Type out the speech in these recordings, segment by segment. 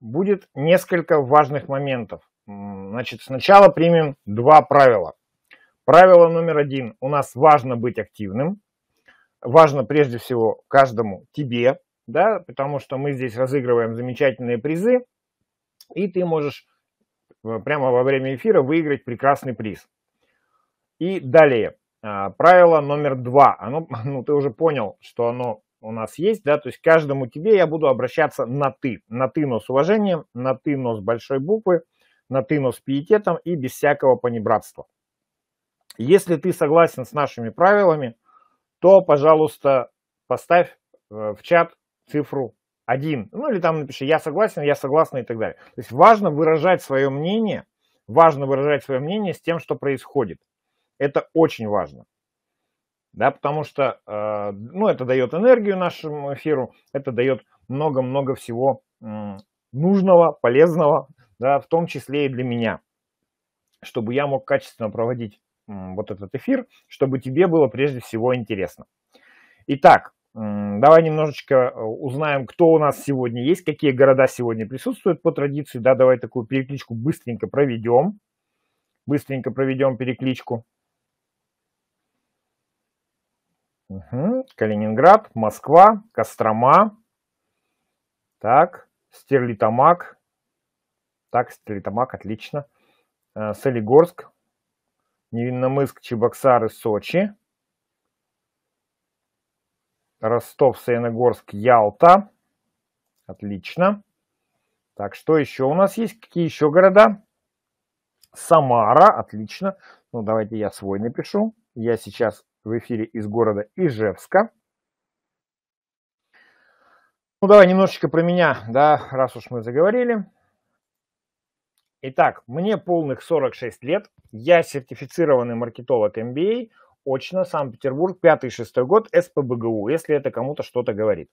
будет несколько важных моментов. Значит, сначала примем два правила. Правило номер один. У нас важно быть активным. Важно прежде всего каждому тебе, да, потому что мы здесь разыгрываем замечательные призы, и ты можешь э, прямо во время эфира выиграть прекрасный приз. И далее, а, правило номер два. Оно, ну, ты уже понял, что оно у нас есть, да, то есть каждому тебе я буду обращаться на ты, на ты, но с уважением, на ты, но с большой буквы, на ты, но с пиететом и без всякого понебратства. Если ты согласен с нашими правилами, то, пожалуйста, поставь э, в чат цифру 1. Ну или там напиши «я согласен», «я согласна» и так далее. То есть важно выражать свое мнение, важно выражать свое мнение с тем, что происходит. Это очень важно да, потому что, э, ну, это дает энергию нашему эфиру, это дает много-много всего нужного, полезного, да, в том числе и для меня, чтобы я мог качественно проводить вот этот эфир, чтобы тебе было прежде всего интересно. Итак, Давай немножечко э, узнаем, кто у нас сегодня есть, какие города сегодня присутствуют по традиции. Да, давай такую перекличку быстренько проведем. Быстренько проведем перекличку. Угу. Калининград, Москва, Кострома. Так, Стерлитамак. Так, Стерлитамак, отлично. Э, Солигорск, Невинномыск, Чебоксары, Сочи. Ростов, Саяногорск, Ялта. Отлично. Так, что еще у нас есть? Какие еще города? Самара, отлично. Ну, давайте я свой напишу. Я сейчас в эфире из города Ижевска. Ну, давай немножечко про меня, да, раз уж мы заговорили. Итак, мне полных 46 лет, я сертифицированный маркетолог MBA, очно, Санкт-Петербург, 5-6 год, СПБГУ, если это кому-то что-то говорит.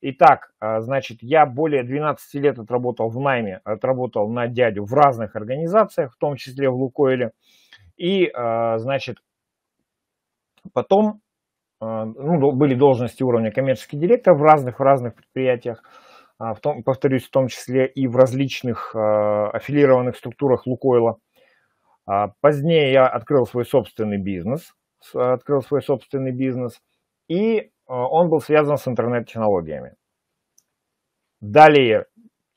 Итак, а, значит, я более 12 лет отработал в найме, отработал на дядю в разных организациях, в том числе в Лукойле. И, а, значит, Потом э, ну, были должности уровня коммерческий директор в разных в разных предприятиях, а, в том, повторюсь, в том числе и в различных э, аффилированных структурах Лукойла. А, позднее я открыл свой собственный бизнес, открыл свой собственный бизнес, и э, он был связан с интернет-технологиями. Далее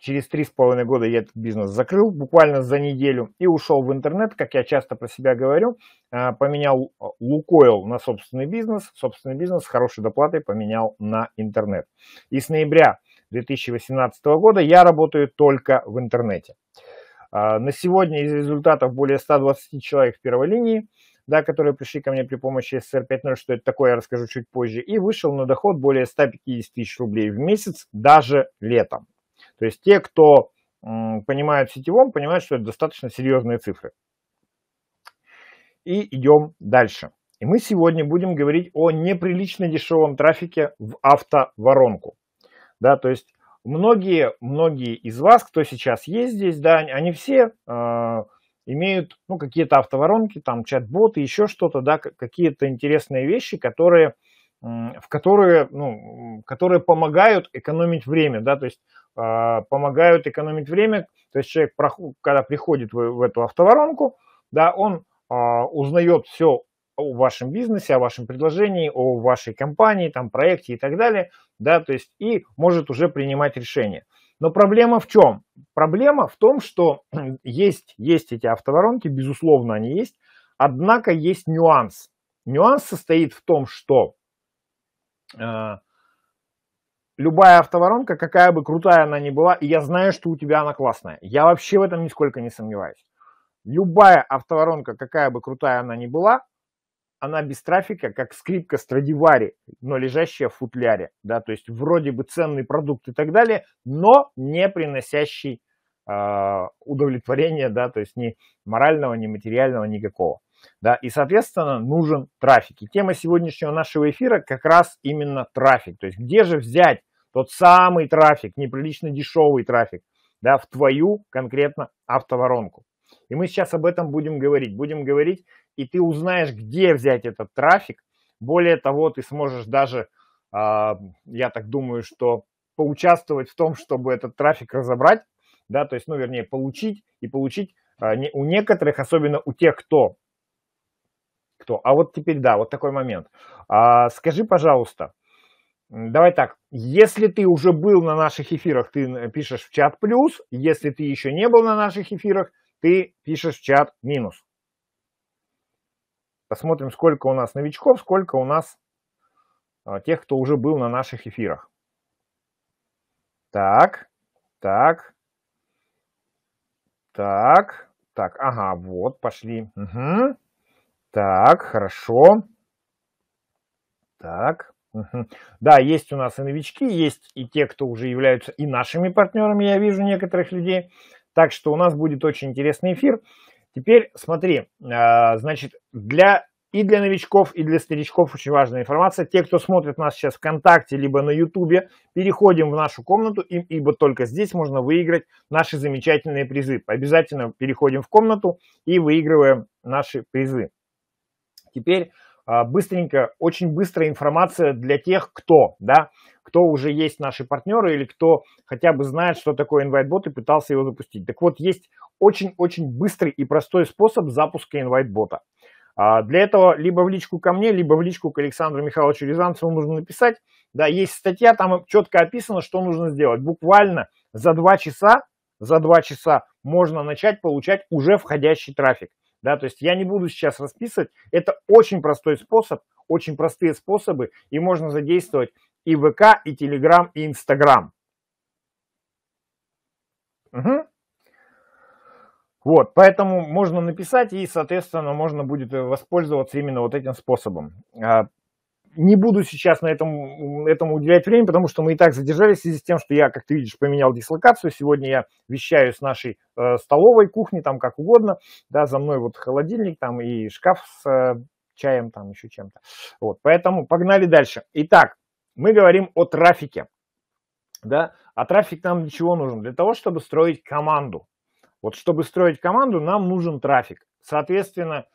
Через три с половиной года я этот бизнес закрыл буквально за неделю и ушел в интернет, как я часто про себя говорю, а, поменял а, Лукойл на собственный бизнес, собственный бизнес с хорошей доплатой поменял на интернет. И с ноября 2018 года я работаю только в интернете. А, на сегодня из результатов более 120 человек в первой линии, да, которые пришли ко мне при помощи SR50, что это такое, я расскажу чуть позже, и вышел на доход более 150 тысяч рублей в месяц даже летом. То есть те, кто понимают в сетевом, понимают, что это достаточно серьезные цифры. И идем дальше. И мы сегодня будем говорить о неприлично дешевом трафике в автоворонку. Да, то есть многие, многие из вас, кто сейчас есть здесь, да, они все э, имеют ну, какие-то автоворонки, там чат-боты, еще что-то, да, какие-то интересные вещи, которые э, в которые, ну, которые помогают экономить время, да, то есть э, помогают экономить время, то есть человек, когда приходит в, в эту автоворонку, да, он э, узнает все о вашем бизнесе, о вашем предложении, о вашей компании, там, проекте и так далее, да, то есть и может уже принимать решение. Но проблема в чем? Проблема в том, что есть, есть эти автоворонки, безусловно, они есть, однако есть нюанс. Нюанс состоит в том, что а, любая автоворонка, какая бы крутая она ни была, и я знаю, что у тебя она классная. Я вообще в этом нисколько не сомневаюсь. Любая автоворонка, какая бы крутая она ни была, она без трафика, как скрипка Страдивари, но лежащая в футляре. Да? То есть вроде бы ценный продукт и так далее, но не приносящий э, удовлетворения, да, то есть ни морального, ни материального, никакого. Да, и, соответственно, нужен трафик. И тема сегодняшнего нашего эфира как раз именно трафик. То есть где же взять тот самый трафик, неприлично дешевый трафик, да, в твою конкретно автоворонку. И мы сейчас об этом будем говорить. Будем говорить, и ты узнаешь, где взять этот трафик. Более того, ты сможешь даже, а, я так думаю, что поучаствовать в том, чтобы этот трафик разобрать, да, то есть, ну, вернее, получить и получить а, не у некоторых, особенно у тех, кто кто. А вот теперь, да, вот такой момент. А, скажи, пожалуйста, давай так, если ты уже был на наших эфирах, ты э, пишешь в чат плюс, если ты еще не был на наших эфирах, ты пишешь в чат минус. Посмотрим, сколько у нас новичков, сколько у нас а, тех, кто уже был на наших эфирах. Так, так, так, так, ага, вот, пошли. Угу. Так, хорошо. Так. Да, есть у нас и новички, есть и те, кто уже являются и нашими партнерами, я вижу некоторых людей. Так что у нас будет очень интересный эфир. Теперь смотри, а, значит, для и для новичков, и для старичков очень важная информация. Те, кто смотрит нас сейчас ВКонтакте, либо на Ютубе, переходим в нашу комнату, ибо только здесь можно выиграть наши замечательные призы. Обязательно переходим в комнату и выигрываем наши призы теперь а, быстренько, очень быстрая информация для тех, кто, да, кто уже есть наши партнеры или кто хотя бы знает, что такое InviteBot и пытался его запустить. Так вот, есть очень-очень быстрый и простой способ запуска InviteBot. А, для этого либо в личку ко мне, либо в личку к Александру Михайловичу Рязанцеву нужно написать. Да, есть статья, там четко описано, что нужно сделать. Буквально за два часа, за два часа можно начать получать уже входящий трафик. Да, то есть я не буду сейчас расписывать. Это очень простой способ, очень простые способы, и можно задействовать и ВК, и Телеграм, и Инстаграм. Угу. Вот, поэтому можно написать и, соответственно, можно будет э, воспользоваться именно вот этим способом. А, не буду сейчас на этом, этому уделять время, потому что мы и так задержались в связи с тем, что я, как ты видишь, поменял дислокацию. Сегодня я вещаю с нашей э, столовой кухни, там как угодно. Да, за мной вот холодильник там и шкаф с э, чаем, там еще чем-то. Вот, поэтому погнали дальше. Итак, мы говорим о трафике. Да? А трафик нам для чего нужен? Для того, чтобы строить команду. Вот чтобы строить команду, нам нужен трафик. Соответственно,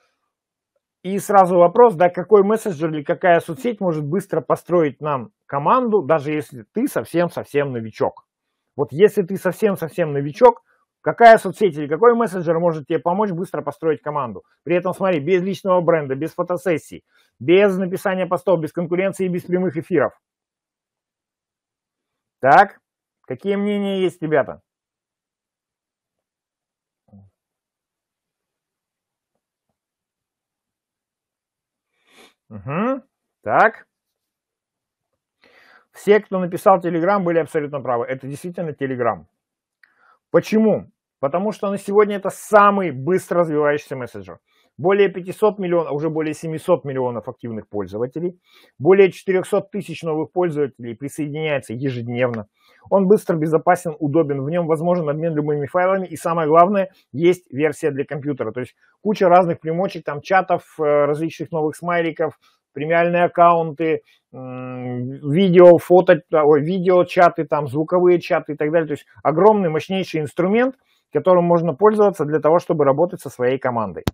и сразу вопрос, да, какой мессенджер или какая соцсеть может быстро построить нам команду, даже если ты совсем-совсем новичок. Вот если ты совсем-совсем новичок, какая соцсеть или какой мессенджер может тебе помочь быстро построить команду? При этом, смотри, без личного бренда, без фотосессий, без написания постов, без конкуренции, и без прямых эфиров. Так, какие мнения есть, ребята? Угу. Так. Все, кто написал Телеграм, были абсолютно правы. Это действительно Телеграм. Почему? Потому что на сегодня это самый быстро развивающийся мессенджер более 500 миллионов, а уже более 700 миллионов активных пользователей, более 400 тысяч новых пользователей присоединяется ежедневно. Он быстро, безопасен, удобен, в нем возможен обмен любыми файлами и самое главное, есть версия для компьютера. То есть куча разных примочек, там чатов, э, различных новых смайликов, премиальные аккаунты, видео, фото, видео чаты, там звуковые чаты и так далее. То есть огромный, мощнейший инструмент, которым можно пользоваться для того, чтобы работать со своей командой.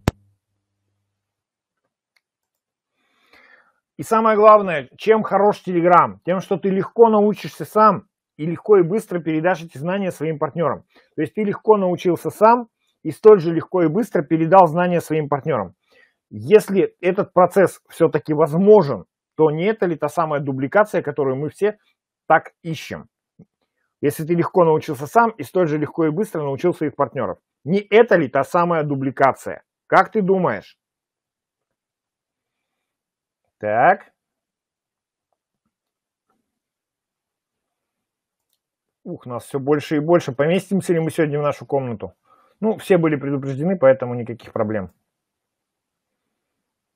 И самое главное, чем хорош Телеграм? Тем, что ты легко научишься сам и легко и быстро передашь эти знания своим партнерам. То есть ты легко научился сам и столь же легко и быстро передал знания своим партнерам. Если этот процесс все-таки возможен, то не это ли та самая дубликация, которую мы все так ищем? Если ты легко научился сам и столь же легко и быстро научил своих партнеров. Не это ли та самая дубликация? Как ты думаешь? Так. Ух, нас все больше и больше. Поместимся ли мы сегодня в нашу комнату? Ну, все были предупреждены, поэтому никаких проблем.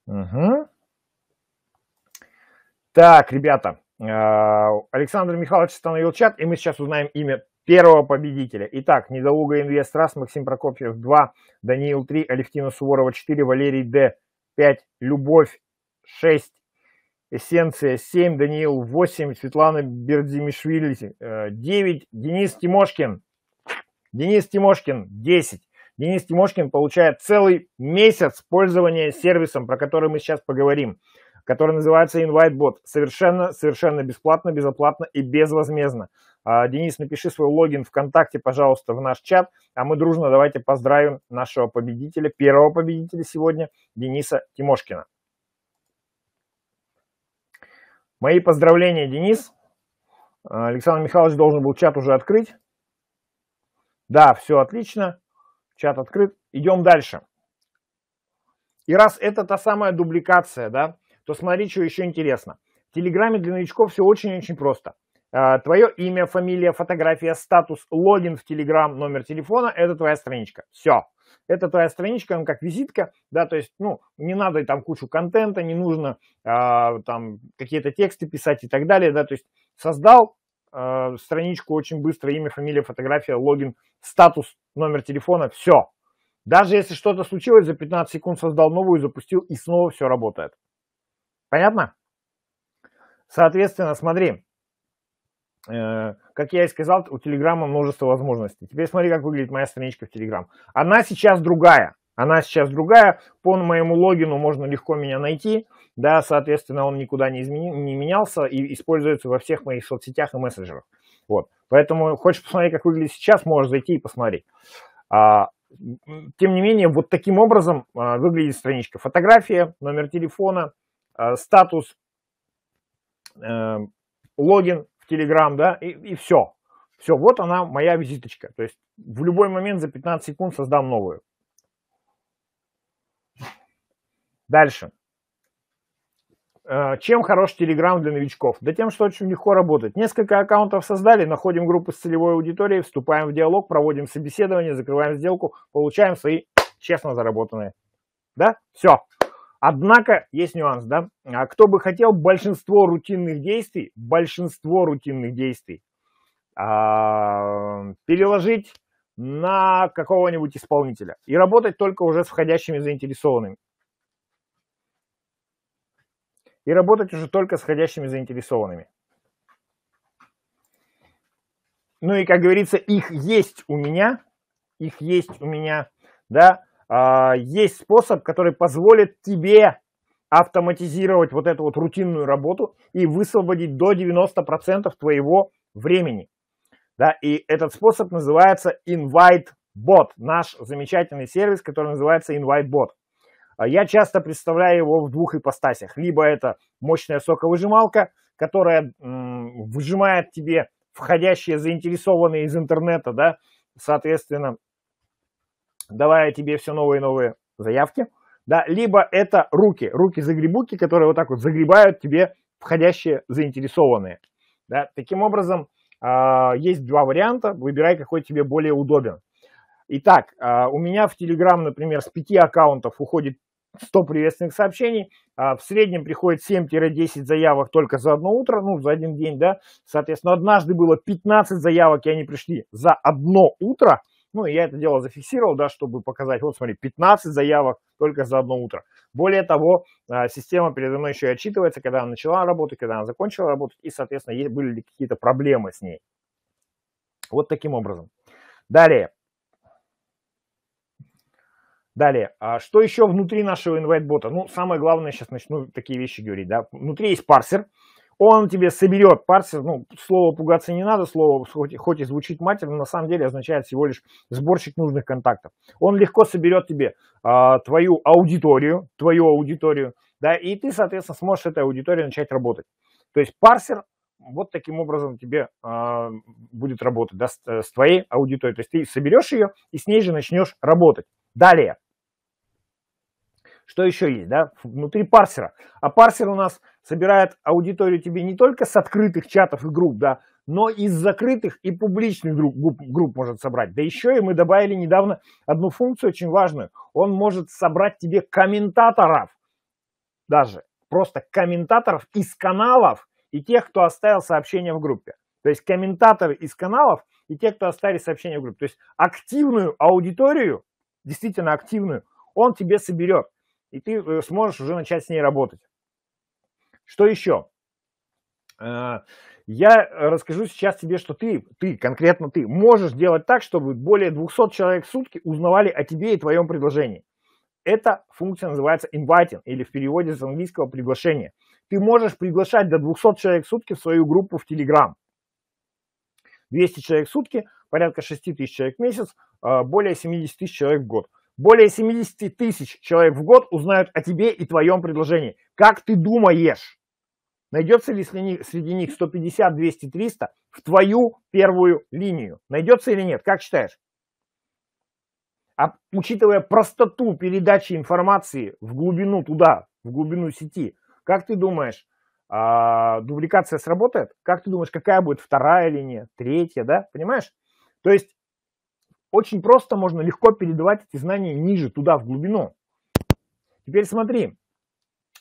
Угу. Так, ребята, а, Александр Михайлович установил чат, и мы сейчас узнаем имя первого победителя. Итак, Недолуга Инвест раз, Максим Прокопьев 2, Даниил 3, Алевтина Суворова 4, Валерий Д 5, Любовь 6, Эссенция 7, Даниил 8, Светлана Бердимишвили 9, э, Денис Тимошкин, Денис Тимошкин 10. Денис Тимошкин получает целый месяц пользования сервисом, про который мы сейчас поговорим, который называется InviteBot. Совершенно, совершенно бесплатно, безоплатно и безвозмездно. А, Денис, напиши свой логин ВКонтакте, пожалуйста, в наш чат, а мы дружно давайте поздравим нашего победителя, первого победителя сегодня, Дениса Тимошкина. Мои поздравления, Денис. А, Александр Михайлович должен был чат уже открыть. Да, все отлично. Чат открыт. Идем дальше. И раз это та самая дубликация, да, то смотри, что еще интересно. В Телеграме для новичков все очень-очень просто. А, Твое имя, фамилия, фотография, статус, логин в Telegram, номер телефона – это твоя страничка. Все. Это твоя страничка, ну, как визитка, да, то есть, ну, не надо там кучу контента, не нужно э, там какие-то тексты писать и так далее, да, то есть создал э, страничку очень быстро, имя, фамилия, фотография, логин, статус, номер телефона, все. Даже если что-то случилось, за 15 секунд создал новую, запустил и снова все работает. Понятно? Соответственно, смотри, Э, как я и сказал, у Телеграма множество возможностей. Теперь смотри, как выглядит моя страничка в Телеграм. Она сейчас другая. Она сейчас другая. По моему логину можно легко меня найти. Да, соответственно, он никуда не, измени... не менялся и используется во всех моих соцсетях и мессенджерах. Вот. Поэтому хочешь посмотреть, как выглядит сейчас, можешь зайти и посмотреть. А, тем не менее, вот таким образом а, выглядит страничка. Фотография, номер телефона, а, статус, э, логин в Telegram, да, и, и все. Все, вот она моя визиточка. То есть в любой момент за 15 секунд создам новую. Дальше. Э, чем хорош Telegram для новичков? Да тем, что очень легко работать. Несколько аккаунтов создали, находим группы с целевой аудиторией, вступаем в диалог, проводим собеседование, закрываем сделку, получаем свои честно заработанные. Да? Все. Однако есть нюанс, да? А кто бы хотел большинство рутинных действий, большинство рутинных действий а, переложить на какого-нибудь исполнителя и работать только уже с входящими заинтересованными. И работать уже только с входящими заинтересованными. Ну и, как говорится, их есть у меня, их есть у меня, да, а, есть способ, который позволит тебе автоматизировать вот эту вот рутинную работу и высвободить до 90% твоего времени. Да, и этот способ называется InviteBot, наш замечательный сервис, который называется InviteBot. А, я часто представляю его в двух ипостасях. Либо это мощная соковыжималка, которая выжимает тебе входящие заинтересованные из интернета, да, соответственно, давая тебе все новые и новые заявки, да, либо это руки, руки-загребуки, которые вот так вот загребают тебе входящие заинтересованные. Да. Таким образом, э, есть два варианта, выбирай, какой тебе более удобен. Итак, э, у меня в Telegram, например, с пяти аккаунтов уходит 100 приветственных сообщений, а в среднем приходит 7-10 заявок только за одно утро, ну, за один день, да, соответственно, однажды было 15 заявок, и они пришли за одно утро, ну, и я это дело зафиксировал, да, чтобы показать, вот смотри, 15 заявок только за одно утро. Более того, а, система передо мной еще и отчитывается, когда она начала работать, когда она закончила работать, и, соответственно, были ли какие-то проблемы с ней. Вот таким образом. Далее. Далее, а что еще внутри нашего инвайт-бота? Ну, самое главное, сейчас начну такие вещи говорить, да. Внутри есть парсер, он тебе соберет парсер, ну, слово пугаться не надо, слово хоть, хоть и звучит матерно, на самом деле означает всего лишь сборщик нужных контактов. Он легко соберет тебе а, твою аудиторию, твою аудиторию, да, и ты, соответственно, сможешь этой аудиторией начать работать. То есть парсер вот таким образом тебе а, будет работать, да, с, э, с твоей аудиторией. То есть ты соберешь ее и с ней же начнешь работать. Далее. Что еще есть, да, внутри парсера. А парсер у нас собирает аудиторию тебе не только с открытых чатов и групп, да, но из закрытых и публичных групп, групп, групп может собрать. Да еще и мы добавили недавно одну функцию очень важную. Он может собрать тебе комментаторов даже, просто комментаторов из каналов и тех, кто оставил сообщение в группе. То есть комментаторы из каналов и те, кто оставили сообщение в группе. То есть активную аудиторию, действительно активную, он тебе соберет и ты э, сможешь уже начать с ней работать. Что еще? Э, я расскажу сейчас тебе, что ты, ты, конкретно ты, можешь делать так, чтобы более 200 человек в сутки узнавали о тебе и твоем предложении. Эта функция называется inviting, или в переводе с английского приглашение. Ты можешь приглашать до 200 человек в сутки в свою группу в Telegram. 200 человек в сутки, порядка 6 тысяч человек в месяц, а, более 70 тысяч человек в год – более 70 тысяч человек в год узнают о тебе и твоем предложении. Как ты думаешь, найдется ли среди них 150, 200, 300 в твою первую линию? Найдется или нет? Как считаешь? А учитывая простоту передачи информации в глубину туда, в глубину сети, как ты думаешь, а, дубликация сработает? Как ты думаешь, какая будет вторая линия, третья, да? Понимаешь? То есть очень просто можно легко передавать эти знания ниже, туда, в глубину. Теперь смотри,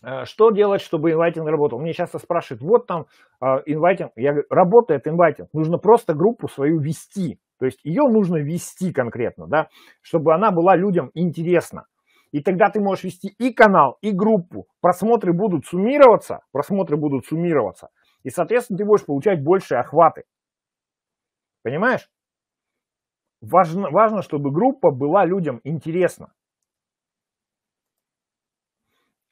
э, что делать, чтобы инвайтинг работал? Мне часто спрашивают, вот там э, инвайтинг, я говорю, работает инвайтинг, нужно просто группу свою вести, то есть ее нужно вести конкретно, да, чтобы она была людям интересна. И тогда ты можешь вести и канал, и группу. Просмотры будут суммироваться, просмотры будут суммироваться. И, соответственно, ты будешь получать большие охваты. Понимаешь? Важно, важно, чтобы группа была людям интересна.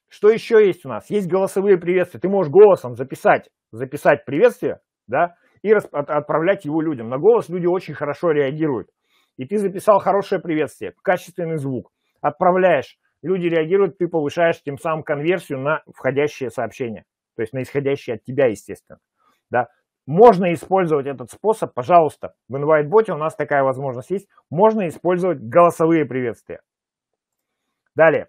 Что еще есть у нас? Есть голосовые приветствия. Ты можешь голосом записать, записать приветствие, да, и расп- отправлять его людям. На голос люди очень хорошо реагируют. И ты записал хорошее приветствие, качественный звук, отправляешь, люди реагируют, ты повышаешь тем самым конверсию на входящее сообщение, то есть на исходящее от тебя, естественно. Да? Можно использовать этот способ, пожалуйста, в InviteBot у нас такая возможность есть. Можно использовать голосовые приветствия. Далее.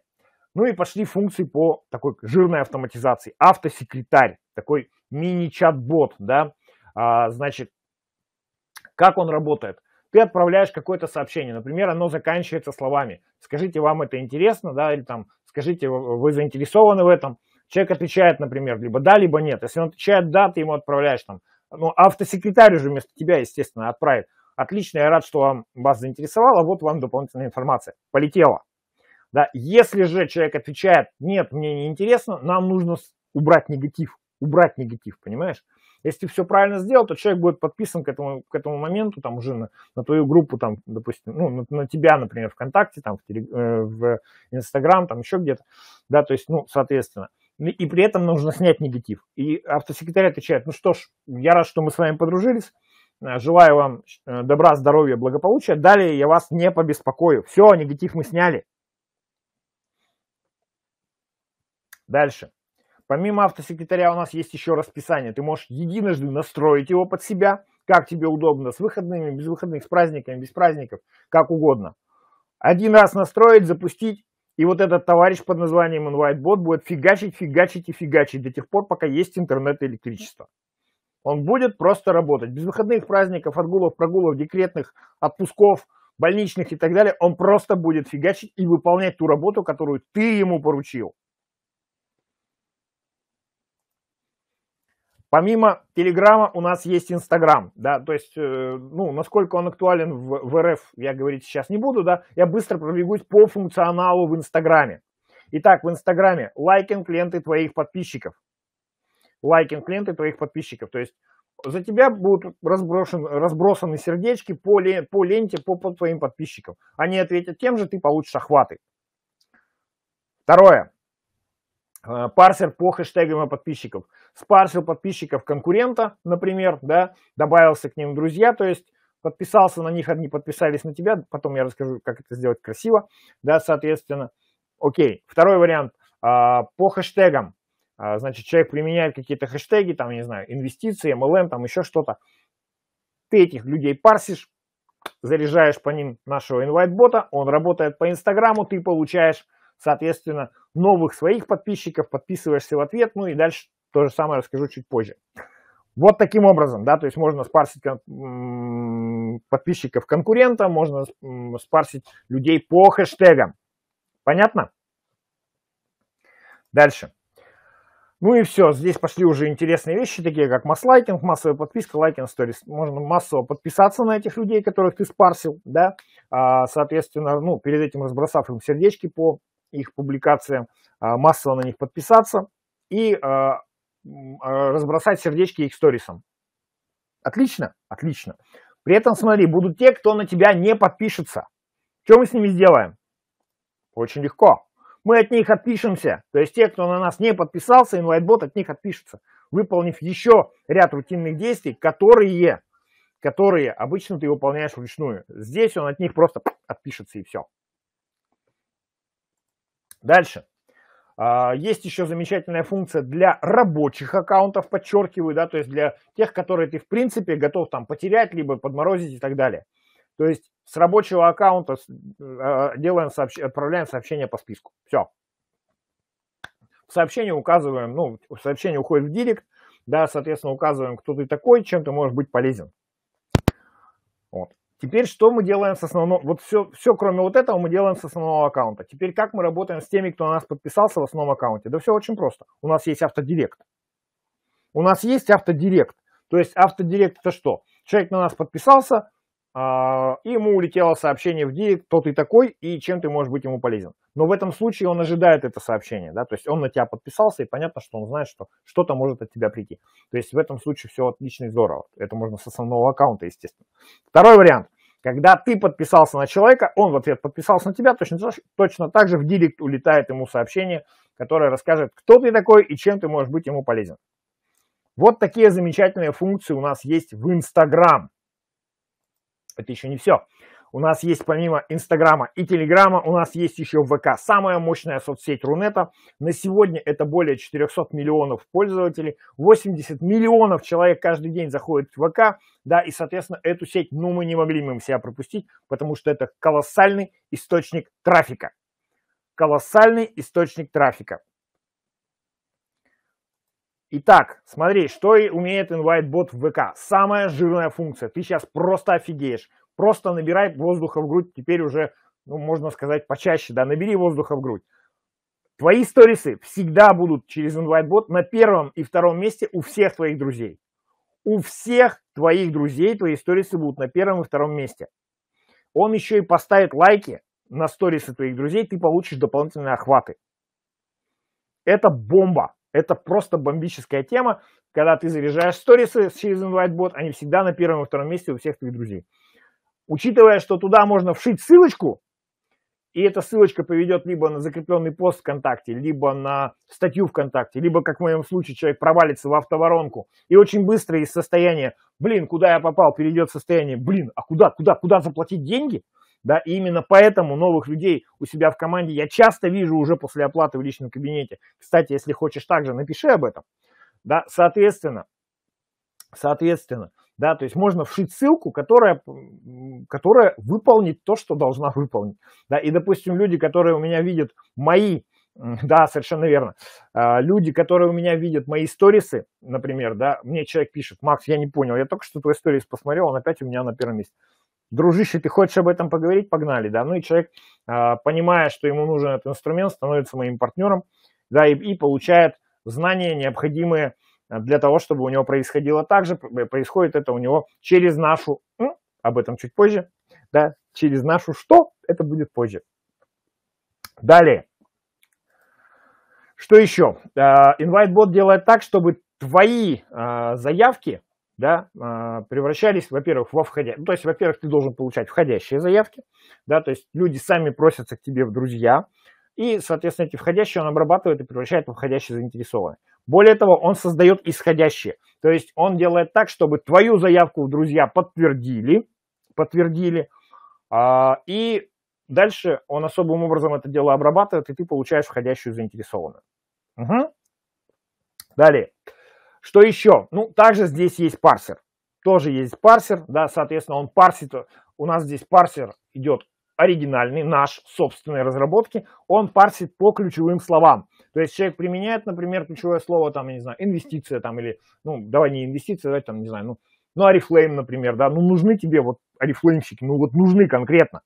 Ну и пошли функции по такой жирной автоматизации. Автосекретарь, такой мини-чат-бот, да. А, значит, как он работает? Ты отправляешь какое-то сообщение, например, оно заканчивается словами. Скажите, вам это интересно, да, или там, скажите, вы заинтересованы в этом. Человек отвечает, например, либо да, либо нет. Если он отвечает да, ты ему отправляешь там ну, автосекретарь уже вместо тебя, естественно, отправит. Отлично, я рад, что вам, вас заинтересовало, вот вам дополнительная информация. Полетела. Да, если же человек отвечает, нет, мне не интересно, нам нужно убрать негатив, убрать негатив, понимаешь? Если ты все правильно сделал, то человек будет подписан к этому, к этому моменту, там уже на, на твою группу, там, допустим, ну, на, на тебя, например, ВКонтакте, там, в, э, в Инстаграм, там, еще где-то, да, то есть, ну, соответственно и при этом нужно снять негатив. И автосекретарь отвечает, ну что ж, я рад, что мы с вами подружились, э, желаю вам э, добра, здоровья, благополучия, далее я вас не побеспокою. Все, негатив мы сняли. Дальше. Помимо автосекретаря у нас есть еще расписание. Ты можешь единожды настроить его под себя, как тебе удобно, с выходными, без выходных, с праздниками, без праздников, как угодно. Один раз настроить, запустить, и вот этот товарищ под названием InviteBot будет фигачить, фигачить и фигачить до тех пор, пока есть интернет и электричество. Он будет просто работать. Без выходных праздников, отгулов, прогулов, декретных, отпусков, больничных и так далее. Он просто будет фигачить и выполнять ту работу, которую ты ему поручил. Помимо Телеграма у нас есть Инстаграм, да, то есть, э, ну, насколько он актуален в, в РФ, я говорить сейчас не буду, да, я быстро пробегусь по функционалу в Инстаграме. Итак, в Инстаграме лайкинг ленты твоих подписчиков. Лайкинг ленты твоих подписчиков. То есть за тебя будут разброшен, разбросаны сердечки по, по ленте, по, по твоим подписчикам. Они ответят тем же, ты получишь охваты. Второе. А, парсер по хэштегам и подписчиков. Спарсил подписчиков конкурента, например, да, добавился к ним друзья, то есть подписался на них, они подписались на тебя, потом я расскажу, как это сделать красиво, да, соответственно. Окей, второй вариант, а, по хэштегам, а, значит, человек применяет какие-то хэштеги, там, не знаю, инвестиции, MLM, там еще что-то, ты этих людей парсишь, заряжаешь по ним нашего инвайт-бота, он работает по Инстаграму, ты получаешь соответственно, новых своих подписчиков, подписываешься в ответ, ну и дальше то же самое расскажу чуть позже. Вот таким образом, да, то есть можно спарсить подписчиков конкурента, можно спарсить людей по хэштегам. Понятно? Дальше. Ну и все, здесь пошли уже интересные вещи, такие как масс-лайкинг, массовая подписка, лайкинг сторис. Можно массово подписаться на этих людей, которых ты спарсил, да, а, соответственно, ну, перед этим разбросав им сердечки по их публикациям, а, массово на них подписаться и а, а, разбросать сердечки их сторисом. Отлично, отлично. При этом, смотри, будут те, кто на тебя не подпишется. Что мы с ними сделаем? Очень легко. Мы от них отпишемся. То есть те, кто на нас не подписался, инвайтбот от них отпишется, выполнив еще ряд рутинных действий, которые, которые обычно ты выполняешь вручную. Здесь он от них просто отпишется и все. Дальше. А, есть еще замечательная функция для рабочих аккаунтов, подчеркиваю, да, то есть для тех, которые ты, в принципе, готов там потерять, либо подморозить и так далее. То есть с рабочего аккаунта а, делаем сообщ... отправляем сообщение по списку. Все. В сообщении указываем, ну, сообщение уходит в директ, да, соответственно, указываем, кто ты такой, чем ты можешь быть полезен. Вот. Теперь что мы делаем с основного, вот все, все кроме вот этого мы делаем с основного аккаунта. Теперь как мы работаем с теми, кто на нас подписался в основном аккаунте? Да все очень просто. У нас есть автодирект. У нас есть автодирект. То есть автодирект это что? Человек на нас подписался, и а, ему улетело сообщение в директ, кто ты такой и чем ты можешь быть ему полезен но в этом случае он ожидает это сообщение, да, то есть он на тебя подписался, и понятно, что он знает, что что-то может от тебя прийти. То есть в этом случае все отлично и здорово. Это можно с основного аккаунта, естественно. Второй вариант. Когда ты подписался на человека, он в ответ подписался на тебя, точно, точно так же в директ улетает ему сообщение, которое расскажет, кто ты такой и чем ты можешь быть ему полезен. Вот такие замечательные функции у нас есть в Инстаграм. Это еще не все. У нас есть помимо Инстаграма и Телеграма, у нас есть еще ВК. Самая мощная соцсеть Рунета. На сегодня это более 400 миллионов пользователей. 80 миллионов человек каждый день заходит в ВК. Да, и, соответственно, эту сеть, ну, мы не могли мимо себя пропустить, потому что это колоссальный источник трафика. Колоссальный источник трафика. Итак, смотри, что умеет InviteBot в ВК. Самая жирная функция. Ты сейчас просто офигеешь. Просто набирай воздуха в грудь, теперь уже, ну, можно сказать, почаще, да, набери воздуха в грудь. Твои сторисы всегда будут через инвайтбот на первом и втором месте у всех твоих друзей. У всех твоих друзей твои сторисы будут на первом и втором месте. Он еще и поставит лайки на сторисы твоих друзей, ты получишь дополнительные охваты. Это бомба. Это просто бомбическая тема. Когда ты заряжаешь сторисы через инвайтбот, они всегда на первом и втором месте у всех твоих друзей учитывая, что туда можно вшить ссылочку, и эта ссылочка поведет либо на закрепленный пост ВКонтакте, либо на статью ВКонтакте, либо, как в моем случае, человек провалится в автоворонку. И очень быстро из состояния «блин, куда я попал?» перейдет в состояние «блин, а куда, куда, куда заплатить деньги?» Да, и именно поэтому новых людей у себя в команде я часто вижу уже после оплаты в личном кабинете. Кстати, если хочешь также, напиши об этом. Да, соответственно, соответственно, да, то есть можно вшить ссылку, которая, которая выполнит то, что должна выполнить. Да, и, допустим, люди, которые у меня видят мои, да, совершенно верно, а, люди, которые у меня видят мои сторисы, например, да, мне человек пишет, Макс, я не понял, я только что твой сторис посмотрел, он опять у меня на первом месте. Дружище, ты хочешь об этом поговорить? Погнали, да. Ну и человек, а, понимая, что ему нужен этот инструмент, становится моим партнером, да, и, и получает знания необходимые, Э, для того, чтобы у него происходило так же. Э, происходит это у него через нашу, ну, об этом чуть позже, да, через нашу что, это будет позже. Далее. Что еще? InviteBot э, делает так, чтобы твои заявки да, превращались, во-первых, во входящие. Ну, то есть, во-первых, ты должен получать входящие заявки, да, то есть люди сами просятся к тебе в друзья, и, соответственно, эти входящие он обрабатывает и превращает в входящие заинтересованные. Более того, он создает исходящее. То есть он делает так, чтобы твою заявку в друзья подтвердили, подтвердили, а, и дальше он особым образом это дело обрабатывает, и ты получаешь входящую заинтересованную. Угу. Далее. Что еще? Ну, также здесь есть парсер. Тоже есть парсер, да, соответственно, он парсит. У нас здесь парсер идет оригинальный, наш, собственной разработки. Он парсит по ключевым словам. То есть человек применяет, например, ключевое слово, там, я не знаю, инвестиция, там, или, ну, давай не инвестиция, давай, там, не знаю, ну, ну, Арифлейм, например, да, ну, нужны тебе вот арифлеймщики, ну, вот нужны конкретно,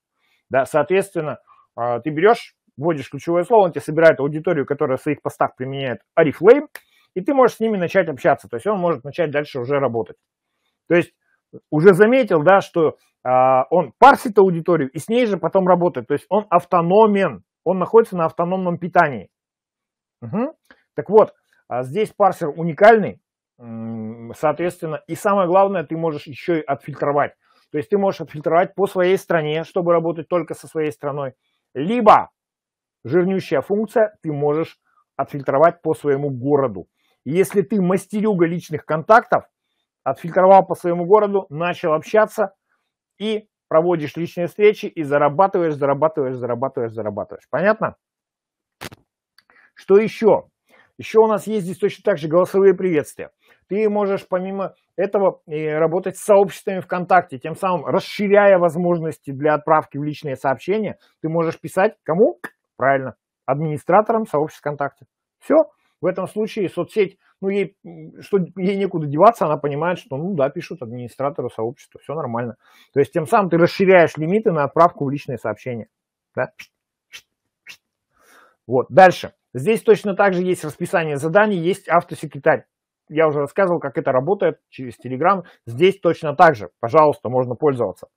да, соответственно, а, ты берешь, вводишь ключевое слово, он тебе собирает аудиторию, которая в своих постах применяет Арифлейм, и ты можешь с ними начать общаться, то есть он может начать дальше уже работать. То есть уже заметил, да, что а, он парсит аудиторию и с ней же потом работает, то есть он автономен, он находится на автономном питании. Угу. Так вот, а, здесь парсер уникальный, соответственно, и самое главное, ты можешь еще и отфильтровать. То есть ты можешь отфильтровать по своей стране, чтобы работать только со своей страной. Либо жирнющая функция, ты можешь отфильтровать по своему городу. Если ты мастерюга личных контактов, отфильтровал по своему городу, начал общаться и проводишь личные встречи и зарабатываешь, зарабатываешь, зарабатываешь, зарабатываешь. Понятно? Что еще? Еще у нас есть здесь точно так же голосовые приветствия. Ты можешь помимо этого э, работать с сообществами ВКонтакте, тем самым расширяя возможности для отправки в личные сообщения. Ты можешь писать кому? Правильно, администраторам сообществ ВКонтакте. Все. В этом случае соцсеть, ну ей, что, ей некуда деваться, она понимает, что ну да, пишут администратору сообщества, все нормально. То есть тем самым ты расширяешь лимиты на отправку в личные сообщения. Да? Вот, дальше. Здесь точно так же есть расписание заданий, есть автосекретарь. Я уже рассказывал, как это работает через Telegram. Здесь точно так же. Пожалуйста, можно пользоваться.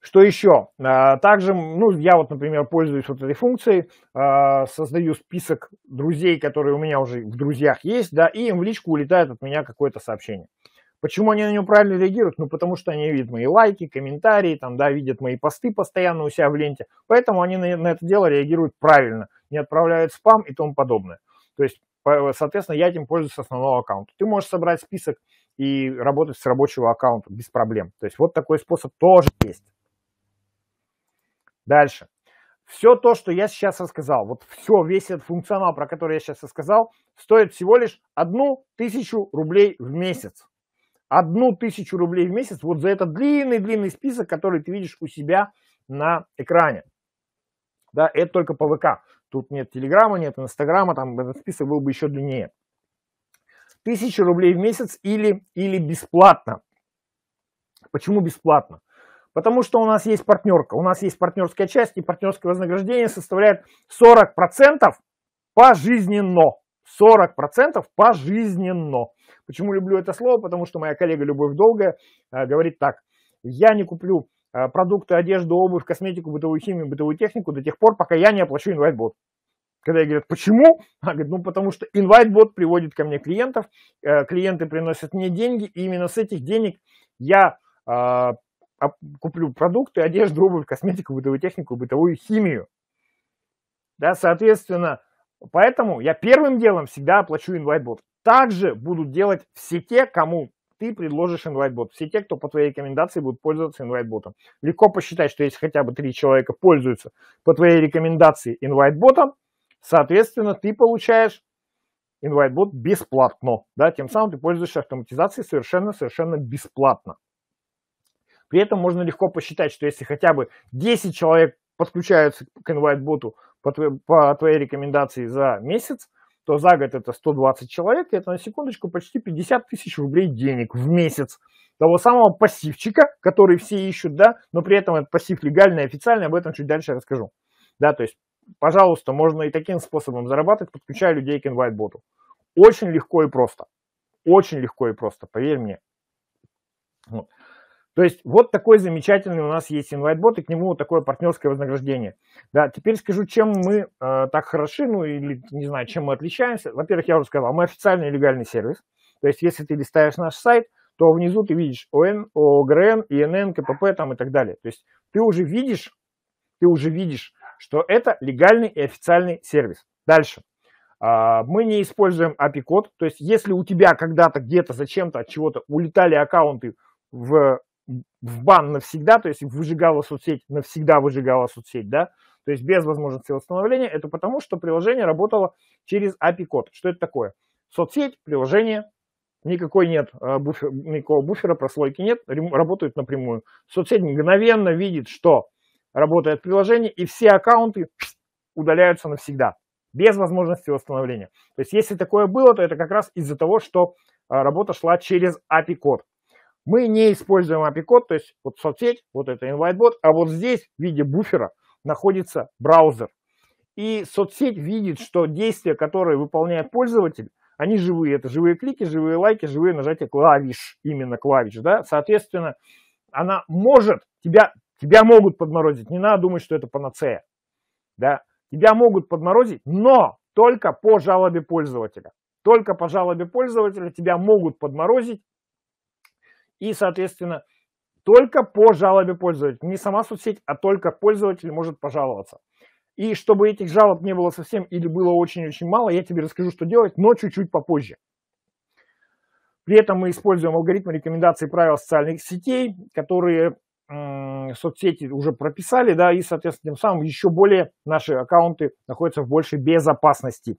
Что еще? А, также, ну, я вот, например, пользуюсь вот этой функцией, а, создаю список друзей, которые у меня уже в друзьях есть, да, и им в личку улетает от меня какое-то сообщение. Почему они на него правильно реагируют? Ну, потому что они видят мои лайки, комментарии, там, да, видят мои посты постоянно у себя в ленте. Поэтому они на, на это дело реагируют правильно, не отправляют спам и тому подобное. То есть, соответственно, я этим пользуюсь основного аккаунта. Ты можешь собрать список и работать с рабочего аккаунта без проблем. То есть вот такой способ тоже есть. Дальше. Все то, что я сейчас рассказал, вот все, весь этот функционал, про который я сейчас рассказал, стоит всего лишь одну тысячу рублей в месяц одну тысячу рублей в месяц вот за этот длинный-длинный список, который ты видишь у себя на экране. Да, это только по ВК. Тут нет Телеграма, нет Инстаграма, там этот список был бы еще длиннее. Тысяча рублей в месяц или, или бесплатно. Почему бесплатно? Потому что у нас есть партнерка, у нас есть партнерская часть, и партнерское вознаграждение составляет 40% пожизненно. 40% пожизненно. Почему люблю это слово? Потому что моя коллега Любовь Долгая а, говорит так. Я не куплю а, продукты, одежду, обувь, косметику, бытовую химию, бытовую технику до тех пор, пока я не оплачу инвайтбот. Когда я говорю, почему? Она говорит, ну потому что инвайтбот приводит ко мне клиентов, э, клиенты приносят мне деньги, и именно с этих денег я а, куплю продукты, одежду, обувь, косметику, бытовую технику, бытовую химию. Да, соответственно, поэтому я первым делом всегда оплачу инвайтбот также будут делать все те, кому ты предложишь инвайтбот. Все те, кто по твоей рекомендации будут пользоваться инвайтботом. Легко посчитать, что если хотя бы три человека пользуются по твоей рекомендации инвайтботом, соответственно, ты получаешь инвайтбот бесплатно. Да? Тем самым ты пользуешься автоматизацией совершенно-совершенно бесплатно. При этом можно легко посчитать, что если хотя бы 10 человек подключаются к инвайтботу по, по твоей рекомендации за месяц, то за год это 120 человек, это на секундочку почти 50 тысяч рублей денег в месяц того самого пассивчика, который все ищут, да, но при этом этот пассив легальный, официальный, об этом чуть дальше расскажу. Да, то есть, пожалуйста, можно и таким способом зарабатывать, подключая людей к инвайт-боту. Очень легко и просто. Очень легко и просто, поверь мне. Вот. То есть вот такой замечательный у нас есть инвайтбот, и к нему вот такое партнерское вознаграждение. Да, теперь скажу, чем мы э, так хороши, ну или не знаю, чем мы отличаемся. Во-первых, я уже сказал, мы официальный легальный сервис. То есть если ты листаешь наш сайт, то внизу ты видишь ОН, ОГРН, ИНН, КПП там и так далее. То есть ты уже видишь, ты уже видишь, что это легальный и официальный сервис. Дальше. А, мы не используем API-код, то есть если у тебя когда-то где-то зачем-то от чего-то улетали аккаунты в в бан навсегда, то есть выжигала соцсеть, навсегда выжигала соцсеть, да, то есть без возможности восстановления, это потому, что приложение работало через API-код. Что это такое? Соцсеть, приложение, никакой нет э, буфер, никакого буфера, прослойки нет, работают напрямую. Соцсеть мгновенно видит, что работает приложение, и все аккаунты удаляются навсегда, без возможности восстановления. То есть если такое было, то это как раз из-за того, что э, работа шла через API-код. Мы не используем api то есть вот соцсеть, вот это Инвайтбот, а вот здесь в виде буфера находится браузер. И соцсеть видит, что действия, которые выполняет пользователь, они живые. Это живые клики, живые лайки, живые нажатия клавиш, именно клавиш. Да? Соответственно, она может, тебя, тебя могут подморозить. Не надо думать, что это панацея. Да? Тебя могут подморозить, но только по жалобе пользователя. Только по жалобе пользователя тебя могут подморозить и, соответственно, только по жалобе пользователя. Не сама соцсеть, а только пользователь может пожаловаться. И чтобы этих жалоб не было совсем или было очень-очень мало, я тебе расскажу, что делать, но чуть-чуть попозже. При этом мы используем алгоритмы рекомендаций правил социальных сетей, которые соцсети уже прописали, да, и, соответственно, тем самым еще более наши аккаунты находятся в большей безопасности.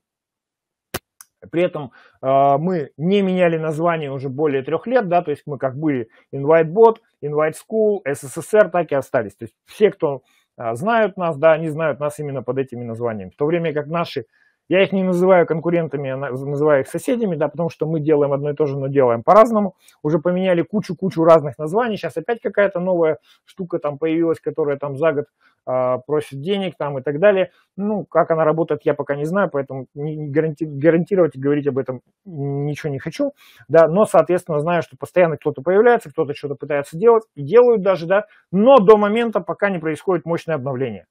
При этом э, мы не меняли название уже более трех лет, да, то есть мы как были InviteBot, InviteSchool, СССР так и остались. То есть все, кто э, знают нас, да, они знают нас именно под этими названиями. В то время как наши я их не называю конкурентами, я а называю их соседями, да, потому что мы делаем одно и то же, но делаем по-разному. Уже поменяли кучу-кучу разных названий. Сейчас опять какая-то новая штука там появилась, которая там за год э, просит денег там и так далее. Ну, как она работает, я пока не знаю, поэтому не гаранти гарантировать и говорить об этом ничего не хочу. Да, но, соответственно, знаю, что постоянно кто-то появляется, кто-то что-то пытается делать, и делают даже, да, но до момента, пока не происходит мощное обновление.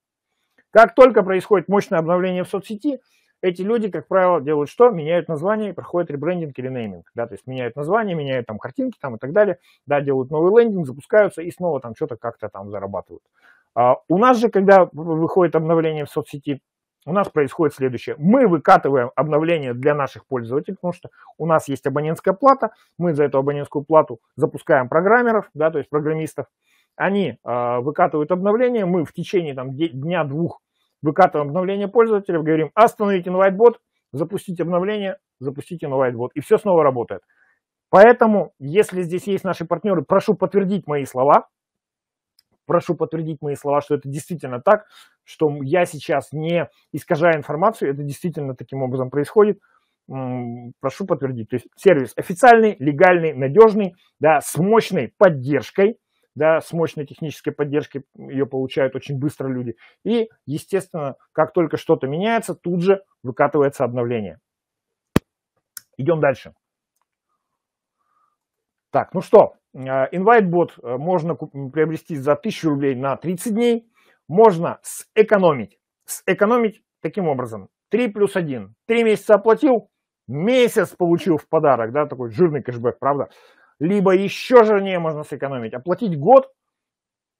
Как только происходит мощное обновление в соцсети, эти люди, как правило, делают что? Меняют название и проходят ребрендинг или нейминг. Да, то есть меняют название, меняют там картинки там и так далее. Да, делают новый лендинг, запускаются и снова там что-то как-то там зарабатывают. А у нас же, когда выходит обновление в соцсети, у нас происходит следующее. Мы выкатываем обновление для наших пользователей, потому что у нас есть абонентская плата, мы за эту абонентскую плату запускаем программеров, да, то есть программистов, они э, выкатывают обновление, мы в течение там, дня-двух выкатываем обновление пользователя, говорим остановите остановить бот, запустить обновление, запустите запустить бот И все снова работает. Поэтому, если здесь есть наши партнеры, прошу подтвердить мои слова. Прошу подтвердить мои слова, что это действительно так, что я сейчас не искажаю информацию, это действительно таким образом происходит. Прошу подтвердить. То есть сервис официальный, легальный, надежный, да, с мощной поддержкой – да, с мощной технической поддержкой ее получают очень быстро люди. И, естественно, как только что-то меняется, тут же выкатывается обновление. Идем дальше. Так, ну что, InviteBot а, э, можно приобрести за 1000 рублей на 30 дней. Можно сэкономить. Сэкономить таким образом. 3 плюс 1. 3 месяца оплатил, месяц получил в подарок, да, такой жирный кэшбэк, правда? либо еще жирнее можно сэкономить, оплатить год,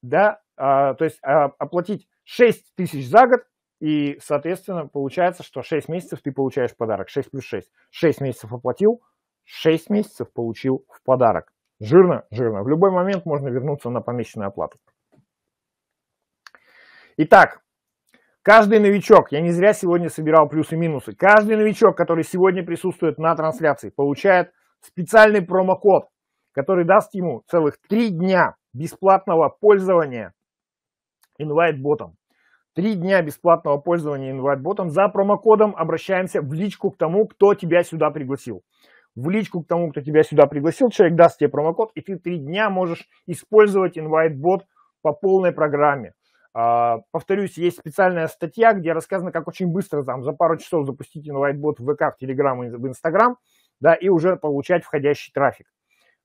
да, а, то есть а, оплатить 6 тысяч за год, и, соответственно, получается, что 6 месяцев ты получаешь подарок, 6 плюс 6. 6 месяцев оплатил, 6 месяцев получил в подарок. Жирно, жирно. В любой момент можно вернуться на помещенную оплату. Итак, каждый новичок, я не зря сегодня собирал плюсы-минусы, и каждый новичок, который сегодня присутствует на трансляции, получает специальный промокод который даст ему целых три дня бесплатного пользования инвайт Три дня бесплатного пользования инвайт За промокодом обращаемся в личку к тому, кто тебя сюда пригласил. В личку к тому, кто тебя сюда пригласил, человек даст тебе промокод, и ты три дня можешь использовать инвайт по полной программе. А, повторюсь, есть специальная статья, где рассказано, как очень быстро там за пару часов запустить инвайтбот в ВК, в Телеграм и в Инстаграм, да, и уже получать входящий трафик.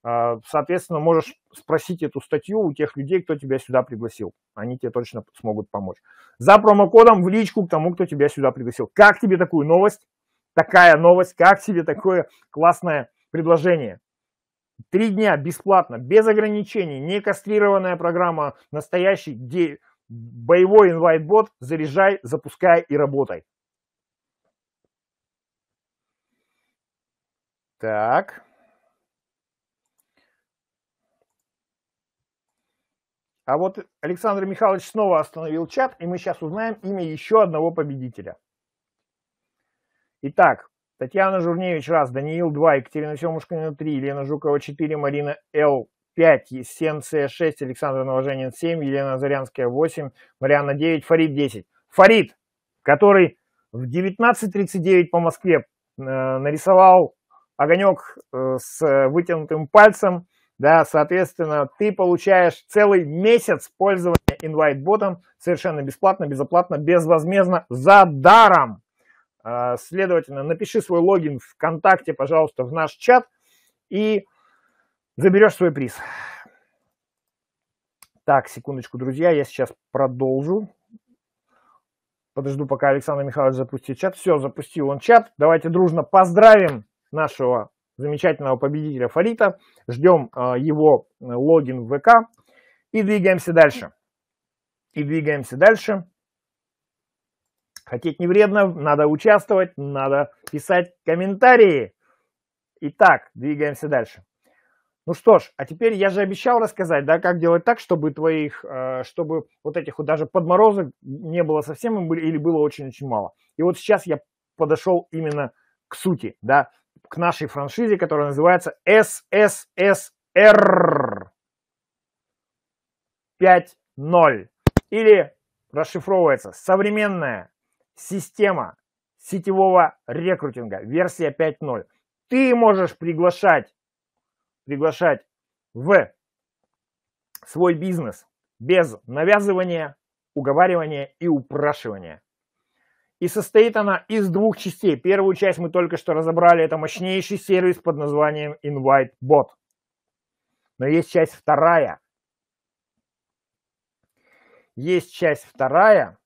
А, соответственно, можешь спросить эту статью у тех людей, кто тебя сюда пригласил. Они тебе точно смогут помочь. За промокодом в личку к тому, кто тебя сюда пригласил. Как тебе такую новость? Такая новость, как тебе такое классное предложение? Три дня бесплатно, без ограничений, не кастрированная программа, настоящий де... боевой инвайт-бот. Заряжай, запускай и работай. Так. А вот Александр Михайлович снова остановил чат, и мы сейчас узнаем имя еще одного победителя. Итак, Татьяна Журневич раз, Даниил два, Екатерина Семушкина три, Елена Жукова четыре, Марина Л пять, Есенция шесть, Александр Новоженин семь, Елена Зарянская восемь, Марианна девять, Фарид десять. Фарид, который в 19.39 по Москве э, нарисовал огонек э, с вытянутым пальцем да, соответственно, ты получаешь целый месяц пользования инвайт-ботом совершенно бесплатно, безоплатно, безвозмездно, за даром. А, следовательно, напиши свой логин ВКонтакте, пожалуйста, в наш чат и заберешь свой приз. Так, секундочку, друзья, я сейчас продолжу. Подожду, пока Александр Михайлович запустит чат. Все, запустил он чат. Давайте дружно поздравим нашего замечательного победителя Фарита. Ждем э, его э, логин в ВК и двигаемся дальше. И двигаемся дальше. Хотеть не вредно, надо участвовать, надо писать комментарии. Итак, двигаемся дальше. Ну что ж, а теперь я же обещал рассказать, да, как делать так, чтобы твоих, э, чтобы вот этих вот даже подморозок не было совсем или было очень-очень мало. И вот сейчас я подошел именно к сути, да, к нашей франшизе, которая называется SSSR 5.0. Или расшифровывается современная система сетевого рекрутинга, версия 5.0. Ты можешь приглашать, приглашать в свой бизнес без навязывания, уговаривания и упрашивания. И состоит она из двух частей. Первую часть мы только что разобрали. Это мощнейший сервис под названием InviteBot. Но есть часть вторая. Есть часть вторая,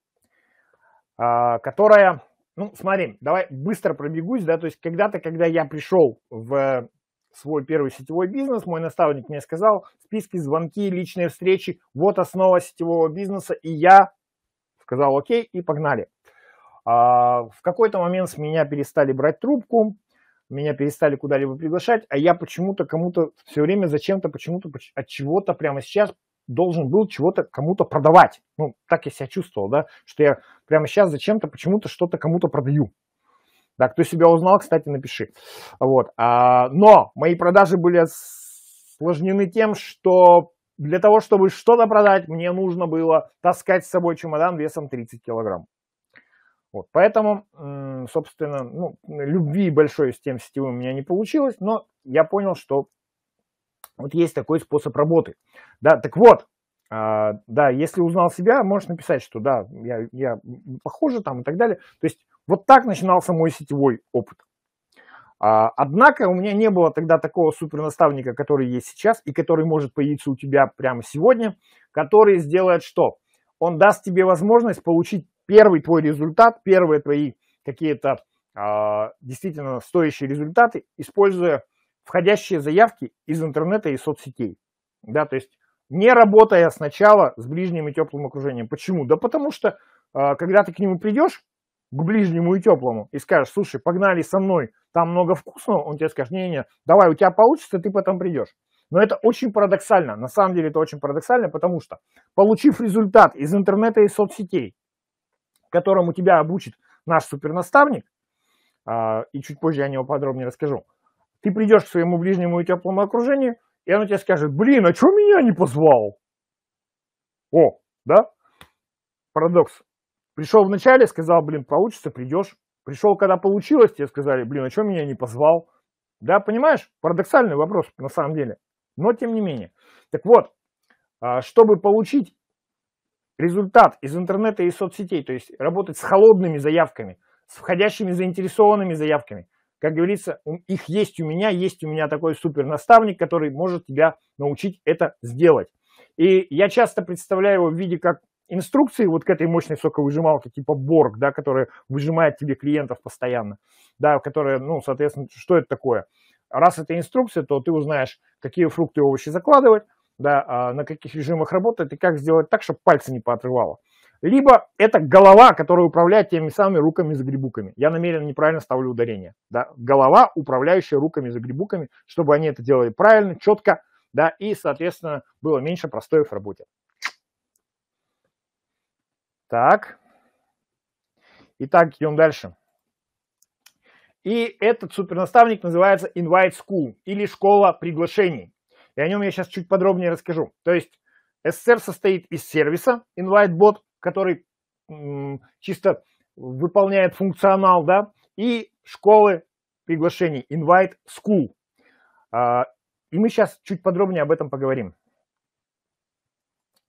а, которая... Ну, смотри, давай быстро пробегусь, да, то есть когда-то, когда я пришел в свой первый сетевой бизнес, мой наставник мне сказал, списки, звонки, личные встречи, вот основа сетевого бизнеса, и я сказал окей, и погнали. А в какой-то момент с меня перестали брать трубку, меня перестали куда-либо приглашать, а я почему-то кому-то все время зачем-то почему-то от чего-то прямо сейчас должен был чего-то кому-то продавать. Ну, так я себя чувствовал, да, что я прямо сейчас зачем-то почему-то что-то кому-то продаю. Да, кто себя узнал, кстати, напиши. Вот. А, но мои продажи были осложнены тем, что для того, чтобы что-то продать, мне нужно было таскать с собой чемодан весом 30 килограмм. Вот, поэтому, собственно, ну, любви большой с тем сетевым у меня не получилось, но я понял, что вот есть такой способ работы. Да, так вот, а, да, если узнал себя, можешь написать, что да, я, я похоже там и так далее. То есть вот так начинался мой сетевой опыт. А, однако у меня не было тогда такого супернаставника, который есть сейчас и который может появиться у тебя прямо сегодня, который сделает что? Он даст тебе возможность получить первый твой результат, первые твои какие-то а, действительно стоящие результаты, используя входящие заявки из интернета и соцсетей. Да, то есть не работая сначала с ближним и теплым окружением. Почему? Да потому что, а, когда ты к нему придешь, к ближнему и теплому, и скажешь, слушай, погнали со мной, там много вкусного, он тебе скажет, не-не, давай, у тебя получится, ты потом придешь. Но это очень парадоксально. На самом деле это очень парадоксально, потому что, получив результат из интернета и соцсетей, которому тебя обучит наш супернаставник, а, и чуть позже я о него подробнее расскажу, ты придешь к своему ближнему и теплому окружению, и оно тебе скажет, блин, а чего меня не позвал? О, да? Парадокс. Пришел вначале, сказал, блин, получится, придешь. Пришел, когда получилось, тебе сказали, блин, а чего меня не позвал? Да, понимаешь? Парадоксальный вопрос на самом деле. Но тем не менее. Так вот, а, чтобы получить результат из интернета и соцсетей, то есть работать с холодными заявками, с входящими заинтересованными заявками. Как говорится, их есть у меня, есть у меня такой супер наставник, который может тебя научить это сделать. И я часто представляю его в виде как инструкции вот к этой мощной соковыжималке типа Борг, да, которая выжимает тебе клиентов постоянно, да, которая, ну, соответственно, что это такое? Раз это инструкция, то ты узнаешь, какие фрукты и овощи закладывать, да, а на каких режимах работает и как сделать так, чтобы пальцы не поотрывало. Либо это голова, которая управляет теми самыми руками за грибуками. Я намеренно неправильно ставлю ударение. Да? Голова, управляющая руками за грибуками, чтобы они это делали правильно, четко, да, и, соответственно, было меньше простоев в работе. Так. Итак, идем дальше. И этот супернаставник называется Invite School или школа приглашений. И о нем я сейчас чуть подробнее расскажу. То есть SSR состоит из сервиса InviteBot, который м, чисто выполняет функционал, да, и школы приглашений Invite School. А, и мы сейчас чуть подробнее об этом поговорим.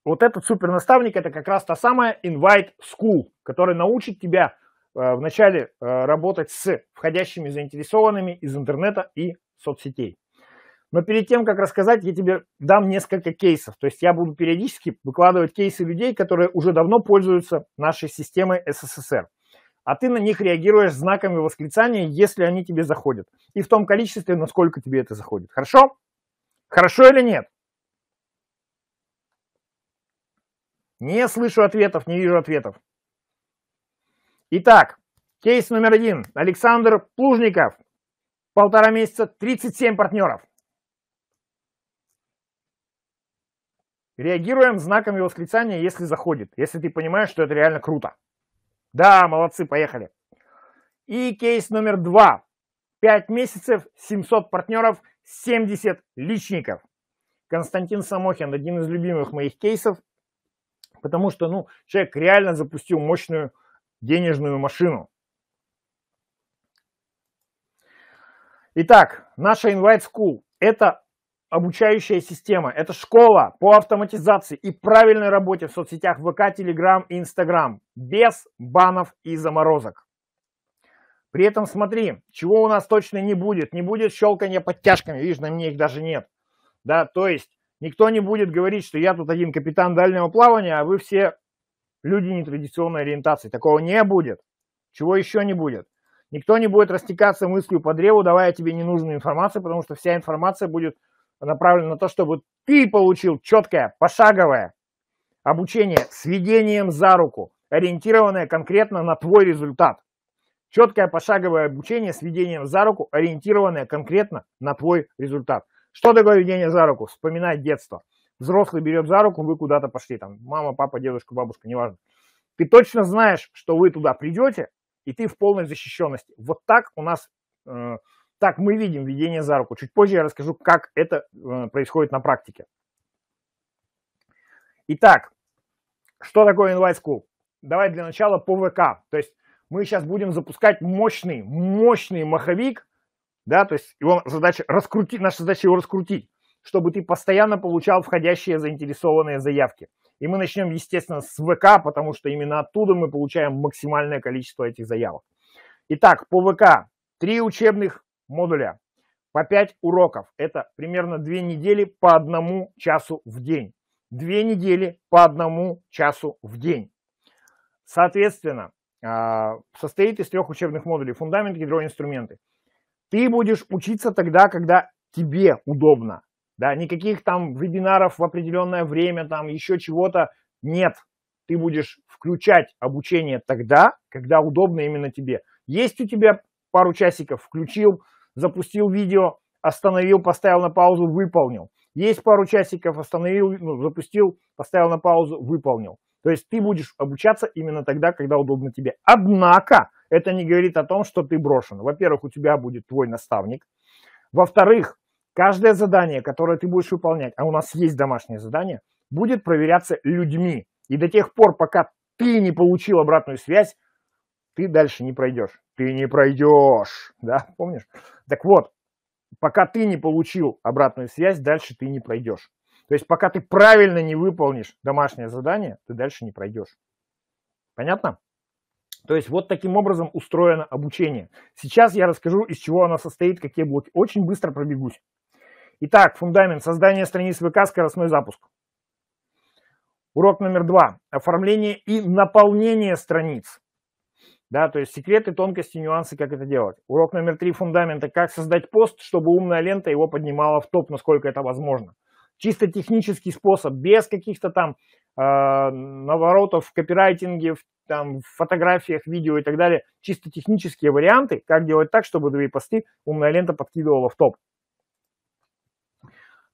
Вот этот супернаставник – это как раз та самая Invite School, который научит тебя а, вначале а, работать с входящими заинтересованными из интернета и соцсетей. Но перед тем, как рассказать, я тебе дам несколько кейсов. То есть я буду периодически выкладывать кейсы людей, которые уже давно пользуются нашей системой СССР. А ты на них реагируешь знаками восклицания, если они тебе заходят. И в том количестве, насколько тебе это заходит. Хорошо? Хорошо или нет? Не слышу ответов, не вижу ответов. Итак, кейс номер один. Александр Плужников. Полтора месяца, 37 партнеров. Реагируем знаками восклицания, если заходит, если ты понимаешь, что это реально круто. Да, молодцы, поехали. И кейс номер два. 5 месяцев, 700 партнеров, 70 личников. Константин Самохин, один из любимых моих кейсов, потому что, ну, человек реально запустил мощную денежную машину. Итак, наша Invite School – это обучающая система, это школа по автоматизации и правильной работе в соцсетях ВК, Телеграм и Инстаграм, без банов и заморозок. При этом смотри, чего у нас точно не будет, не будет щелкания подтяжками, видишь, на мне их даже нет. Да, то есть никто не будет говорить, что я тут один капитан дальнего плавания, а вы все люди нетрадиционной ориентации. Такого не будет. Чего еще не будет? Никто не будет растекаться мыслью по древу, давая тебе ненужную информацию, потому что вся информация будет направлена на то, чтобы ты получил четкое, пошаговое обучение с ведением за руку, ориентированное конкретно на твой результат. Четкое пошаговое обучение с ведением за руку, ориентированное конкретно на твой результат. Что такое ведение за руку? Вспоминай детство. Взрослый берет за руку, вы куда-то пошли, там мама, папа, дедушка, бабушка, неважно. Ты точно знаешь, что вы туда придете, и ты в полной защищенности. Вот так у нас э, так мы видим введение за руку. Чуть позже я расскажу, как это э, происходит на практике. Итак, что такое Invite School? Давай для начала по ВК. То есть мы сейчас будем запускать мощный, мощный маховик, да, то есть его задача раскрутить, наша задача его раскрутить, чтобы ты постоянно получал входящие заинтересованные заявки. И мы начнем, естественно, с ВК, потому что именно оттуда мы получаем максимальное количество этих заявок. Итак, по ВК три учебных модуля по 5 уроков. Это примерно 2 недели по одному часу в день. 2 недели по одному часу в день. Соответственно, а, состоит из трех учебных модулей. Фундамент, ядро, инструменты. Ты будешь учиться тогда, когда тебе удобно. Да, никаких там вебинаров в определенное время, там еще чего-то нет. Ты будешь включать обучение тогда, когда удобно именно тебе. Есть у тебя пару часиков, включил, запустил видео, остановил, поставил на паузу, выполнил. Есть пару часиков, остановил, ну, запустил, поставил на паузу, выполнил. То есть ты будешь обучаться именно тогда, когда удобно тебе. Однако это не говорит о том, что ты брошен. Во-первых, у тебя будет твой наставник. Во-вторых, каждое задание, которое ты будешь выполнять, а у нас есть домашнее задание, будет проверяться людьми. И до тех пор, пока ты не получил обратную связь, ты дальше не пройдешь ты не пройдешь, да, помнишь? Так вот, пока ты не получил обратную связь, дальше ты не пройдешь. То есть пока ты правильно не выполнишь домашнее задание, ты дальше не пройдешь. Понятно? То есть вот таким образом устроено обучение. Сейчас я расскажу, из чего оно состоит, какие блоки. Очень быстро пробегусь. Итак, фундамент создания страниц ВК, скоростной запуск. Урок номер два. Оформление и наполнение страниц. Да, то есть секреты, тонкости, нюансы, как это делать. Урок номер три фундамента. Как создать пост, чтобы умная лента его поднимала в топ, насколько это возможно. Чисто технический способ, без каких-то там э, наворотов в копирайтинге, в, там, в фотографиях, видео и так далее. Чисто технические варианты, как делать так, чтобы твои посты умная лента подкидывала в топ.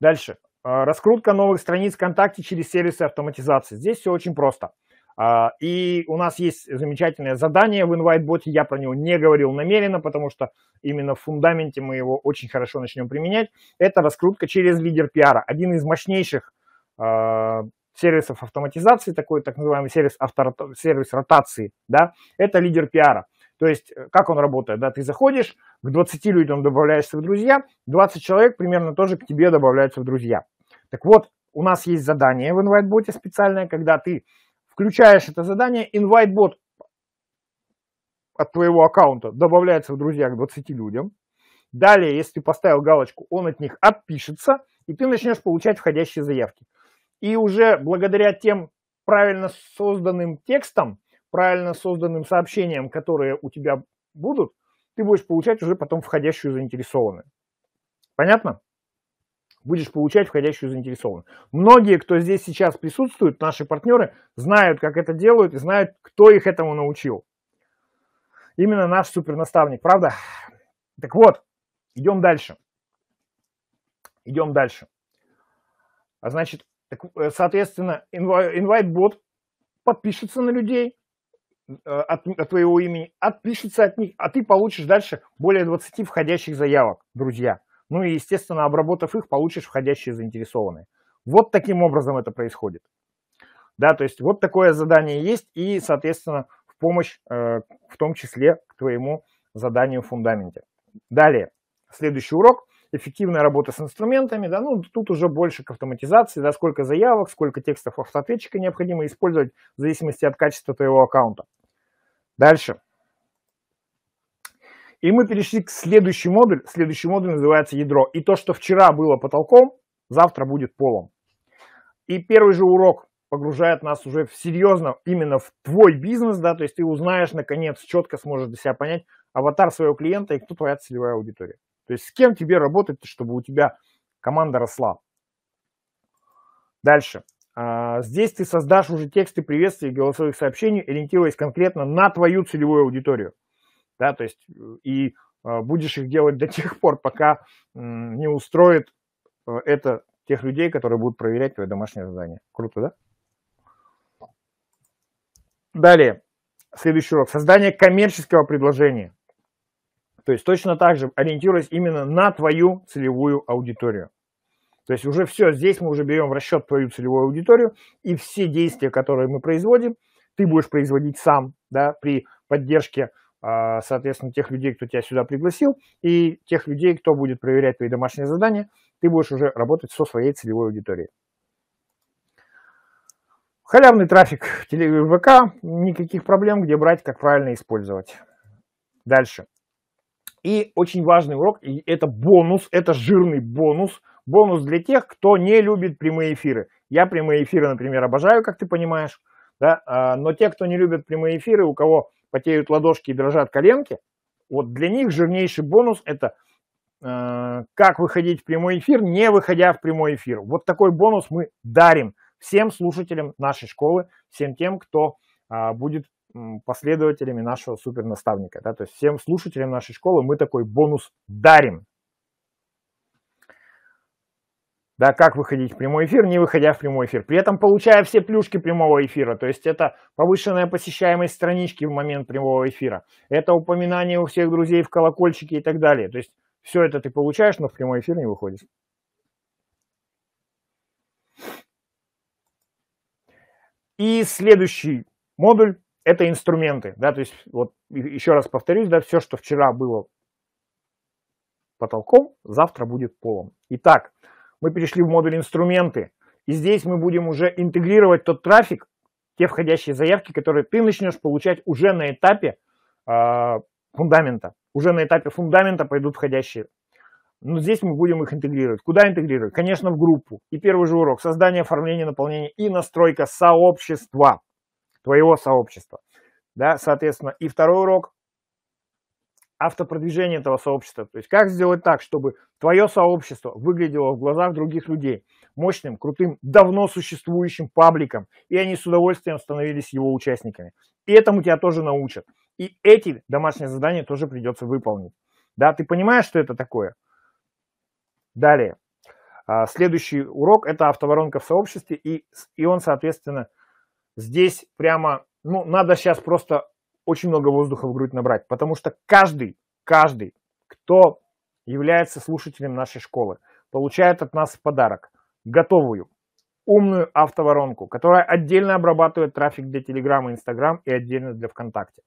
Дальше. Э, раскрутка новых страниц ВКонтакте через сервисы автоматизации. Здесь все очень просто. А, и у нас есть замечательное задание в InviteBot, я про него не говорил намеренно, потому что именно в фундаменте мы его очень хорошо начнем применять. Это раскрутка через лидер пиара, один из мощнейших а, сервисов автоматизации, такой так называемый сервис, авто, сервис ротации, да, это лидер пиара. То есть, э, как он работает, да, ты заходишь, к 20 людям добавляешься в друзья, 20 человек примерно тоже к тебе добавляются в друзья. Так вот, у нас есть задание в InviteBot специальное, когда ты включаешь это задание, инвайтбот от твоего аккаунта добавляется в друзья к 20 людям. Далее, если ты поставил галочку, он от них отпишется, и ты начнешь получать входящие заявки. И уже благодаря тем правильно созданным текстам, правильно созданным сообщениям, которые у тебя будут, ты будешь получать уже потом входящую заинтересованную. Понятно? будешь получать входящую заинтересованность. Многие, кто здесь сейчас присутствует, наши партнеры, знают, как это делают и знают, кто их этому научил. Именно наш супернаставник, правда? Так вот, идем дальше. Идем дальше. А значит, так, э, соответственно, инвайт-бот подпишется на людей, э, от, от твоего имени, отпишется от них, а ты получишь дальше более 20 входящих заявок, друзья. Ну и, естественно, обработав их, получишь входящие заинтересованные. Вот таким образом это происходит. Да, то есть вот такое задание есть и, соответственно, в помощь, э, в том числе к твоему заданию в фундаменте. Далее, следующий урок – эффективная работа с инструментами, да, ну, тут уже больше к автоматизации, да, сколько заявок, сколько текстов автоответчика необходимо использовать в зависимости от качества твоего аккаунта. Дальше. И мы перешли к следующему модулю. Следующий модуль называется ядро. И то, что вчера было потолком, завтра будет полом. И первый же урок погружает нас уже в серьезно именно в твой бизнес, да, то есть ты узнаешь, наконец, четко сможешь для себя понять аватар своего клиента и кто твоя целевая аудитория. То есть с кем тебе работать, чтобы у тебя команда росла. Дальше. А, здесь ты создашь уже тексты приветствий и голосовых сообщений, ориентируясь конкретно на твою целевую аудиторию да, то есть э, и а, будешь их делать до тех пор, пока не устроит э, это тех людей, которые будут проверять твое домашнее задание. Круто, да? Далее, следующий урок. Создание коммерческого предложения. То есть точно так же ориентируясь именно на твою целевую аудиторию. То есть уже все, здесь мы уже берем в расчет твою целевую аудиторию, и все действия, которые мы производим, ты будешь производить сам, да, при поддержке а, соответственно, тех людей, кто тебя сюда пригласил, и тех людей, кто будет проверять твои домашние задания, ты будешь уже работать со своей целевой аудиторией. Халявный трафик ВК, никаких проблем, где брать, как правильно использовать. Дальше. И очень важный урок, и это бонус, это жирный бонус, бонус для тех, кто не любит прямые эфиры. Я прямые эфиры, например, обожаю, как ты понимаешь, да, а, но те, кто не любит прямые эфиры, у кого потеют ладошки и дрожат коленки, вот для них жирнейший бонус это э, как выходить в прямой эфир, не выходя в прямой эфир. Вот такой бонус мы дарим всем слушателям нашей школы, всем тем, кто э, будет последователями нашего супернаставника. Да? То есть всем слушателям нашей школы мы такой бонус дарим да, как выходить в прямой эфир, не выходя в прямой эфир, при этом получая все плюшки прямого эфира, то есть это повышенная посещаемость странички в момент прямого эфира, это упоминание у всех друзей в колокольчике и так далее, то есть все это ты получаешь, но в прямой эфир не выходишь. И следующий модуль – это инструменты, да, то есть вот еще раз повторюсь, да, все, что вчера было потолком, завтра будет полом. Итак, мы перешли в модуль инструменты. И здесь мы будем уже интегрировать тот трафик, те входящие заявки, которые ты начнешь получать уже на этапе э, фундамента. Уже на этапе фундамента пойдут входящие. Но здесь мы будем их интегрировать. Куда интегрировать? Конечно, в группу. И первый же урок. Создание, оформление, наполнение и настройка сообщества. Твоего сообщества. Да, соответственно. И второй урок автопродвижение этого сообщества. То есть как сделать так, чтобы твое сообщество выглядело в глазах других людей мощным, крутым, давно существующим пабликом, и они с удовольствием становились его участниками. И этому тебя тоже научат. И эти домашние задания тоже придется выполнить. Да, ты понимаешь, что это такое? Далее. А, следующий урок – это автоворонка в сообществе, и, и он, соответственно, здесь прямо, ну, надо сейчас просто очень много воздуха в грудь набрать, потому что каждый, каждый, кто является слушателем нашей школы, получает от нас в подарок готовую, умную автоворонку, которая отдельно обрабатывает трафик для Телеграма и Инстаграм и отдельно для ВКонтакте.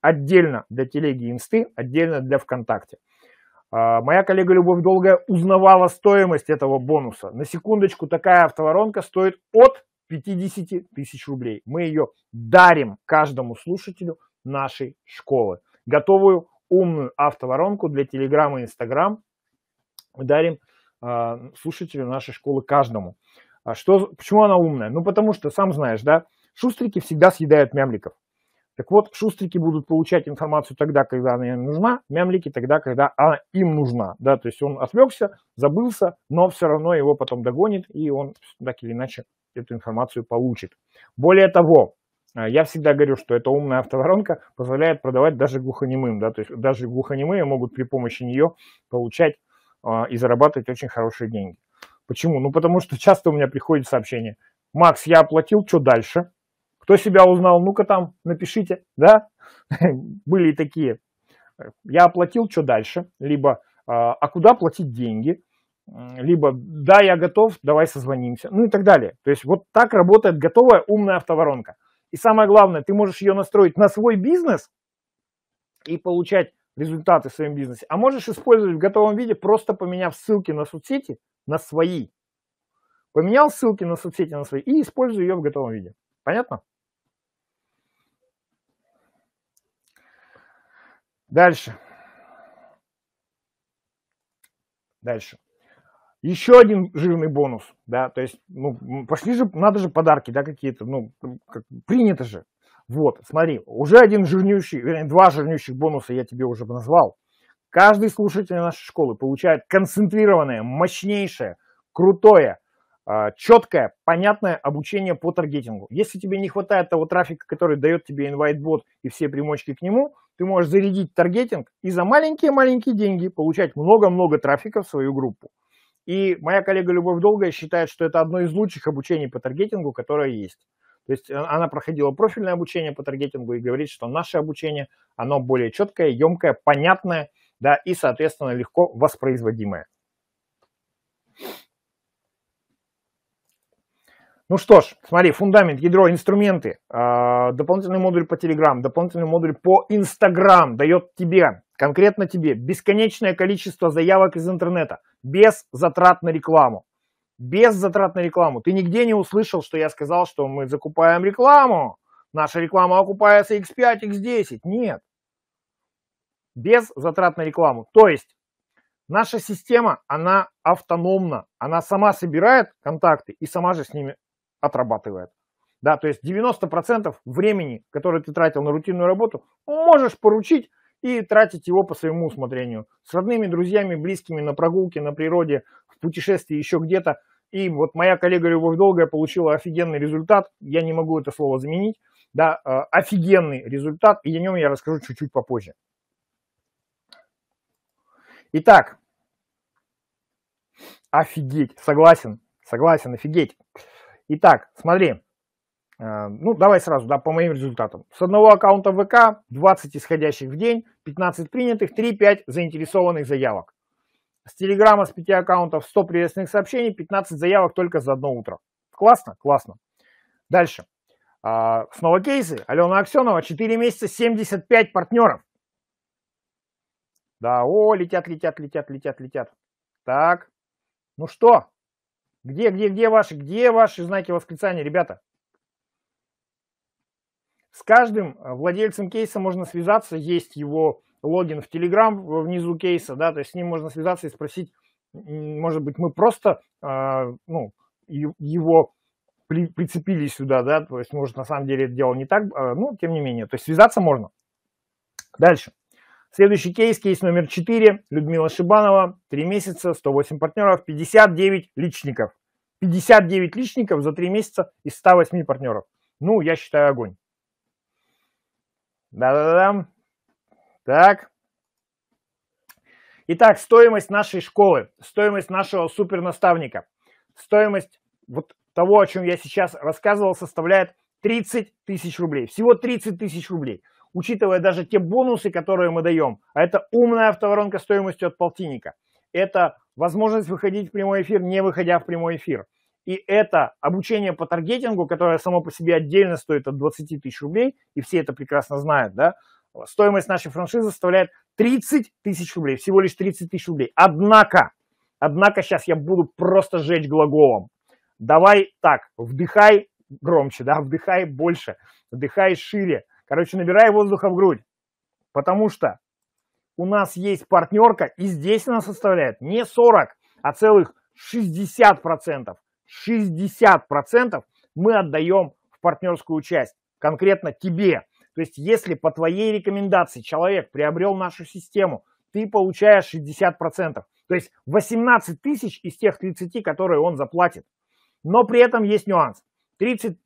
Отдельно для Телеги и Инсты, отдельно для ВКонтакте. А, моя коллега Любовь Долгая узнавала стоимость этого бонуса. На секундочку, такая автоворонка стоит от 50 тысяч рублей. Мы ее дарим каждому слушателю нашей школы. Готовую умную автоворонку для Телеграма и Инстаграм мы дарим э, слушателю нашей школы каждому. А что, почему она умная? Ну, потому что, сам знаешь, да, шустрики всегда съедают мямликов. Так вот, шустрики будут получать информацию тогда, когда она им нужна, мямлики тогда, когда она им нужна. Да, то есть он отвлекся, забылся, но все равно его потом догонит, и он так или иначе эту информацию получит. Более того, э, я всегда говорю, что эта умная автоворонка позволяет продавать даже глухонемым, да, то есть даже глухонемые могут при помощи нее получать э, и зарабатывать очень хорошие деньги. Почему? Ну, потому что часто у меня приходит сообщение, Макс, я оплатил, что дальше? Кто себя узнал, ну-ка там напишите, да? Были и такие. Я оплатил, что дальше? Либо, а, а куда платить деньги? либо да, я готов, давай созвонимся, ну и так далее. То есть вот так работает готовая умная автоворонка. И самое главное, ты можешь ее настроить на свой бизнес и получать результаты в своем бизнесе, а можешь использовать в готовом виде, просто поменяв ссылки на соцсети на свои. Поменял ссылки на соцсети на свои и использую ее в готовом виде. Понятно? Дальше. Дальше. Еще один жирный бонус, да, то есть, ну, пошли же, надо же подарки, да, какие-то, ну, как, принято же. Вот, смотри, уже один жирнющий, вернее, два жирнющих бонуса я тебе уже назвал. Каждый слушатель нашей школы получает концентрированное, мощнейшее, крутое, а, четкое, понятное обучение по таргетингу. Если тебе не хватает того трафика, который дает тебе инвайт InviteBot и все примочки к нему, ты можешь зарядить таргетинг и за маленькие-маленькие деньги получать много-много трафика в свою группу. И моя коллега Любовь Долгая считает, что это одно из лучших обучений по таргетингу, которое есть. То есть э, она проходила профильное обучение по таргетингу и говорит, что наше обучение, оно более четкое, емкое, понятное, да, и, соответственно, легко воспроизводимое. Ну что ж, смотри, фундамент, ядро, инструменты, а, дополнительный модуль по Telegram, дополнительный модуль по Instagram дает тебе конкретно тебе, бесконечное количество заявок из интернета, без затрат на рекламу. Без затрат на рекламу. Ты нигде не услышал, что я сказал, что мы закупаем рекламу, наша реклама окупается X5, X10. Нет. Без затрат на рекламу. То есть наша система, она автономна. Она сама собирает контакты и сама же с ними отрабатывает. Да, то есть 90% времени, которое ты тратил на рутинную работу, можешь поручить и тратить его по своему усмотрению. С родными, друзьями, близкими на прогулке, на природе, в путешествии, еще где-то. И вот моя коллега Любовь Долгая получила офигенный результат. Я не могу это слово заменить. Да, э, офигенный результат. И о нем я расскажу чуть-чуть попозже. Итак, офигеть, согласен, согласен, офигеть. Итак, смотри, Эм, ну, давай сразу, да, по моим результатам. С одного аккаунта ВК 20 исходящих в день, 15 принятых, 3-5 заинтересованных заявок. С Телеграма с 5 аккаунтов 100 приветственных сообщений, 15 заявок только за одно утро. Классно? Классно. Дальше. А, снова кейсы. Алена Аксенова, 4 месяца, 75 партнеров. Да, о, летят, летят, летят, летят, летят. Так, ну что? Где, где, где ваши, где ваши знаки восклицания, ребята? С каждым э, владельцем кейса можно связаться, есть его логин в Telegram внизу кейса, да, то есть с ним можно связаться и спросить, может быть, мы просто э, ну, его при, прицепили сюда, да, то есть, может, на самом деле это дело не так, э, ну, тем не менее, то есть связаться можно. Дальше. Следующий кейс, кейс номер 4, Людмила Шибанова, 3 месяца, 108 партнеров, 59 личников. 59 личников за 3 месяца из 108 партнеров. Ну, я считаю, огонь. Да-да-да. Так. Итак, стоимость нашей школы, стоимость нашего супернаставника, стоимость вот того, о чем я сейчас рассказывал, составляет 30 тысяч рублей. Всего 30 тысяч рублей. Учитывая даже те бонусы, которые мы даем. А это умная автоворонка стоимостью от полтинника. Это возможность выходить в прямой эфир, не выходя в прямой эфир. И это обучение по таргетингу, которое само по себе отдельно стоит от 20 тысяч рублей, и все это прекрасно знают, да, стоимость нашей франшизы составляет 30 тысяч рублей, всего лишь 30 тысяч рублей. Однако, однако сейчас я буду просто жечь глаголом. Давай так, вдыхай громче, да, вдыхай больше, вдыхай шире. Короче, набирай воздуха в грудь, потому что у нас есть партнерка, и здесь она составляет не 40, а целых 60%. 60% мы отдаем в партнерскую часть, конкретно тебе. То есть, если по твоей рекомендации человек приобрел нашу систему, ты получаешь 60%. То есть 18 тысяч из тех 30, которые он заплатит. Но при этом есть нюанс. 30%,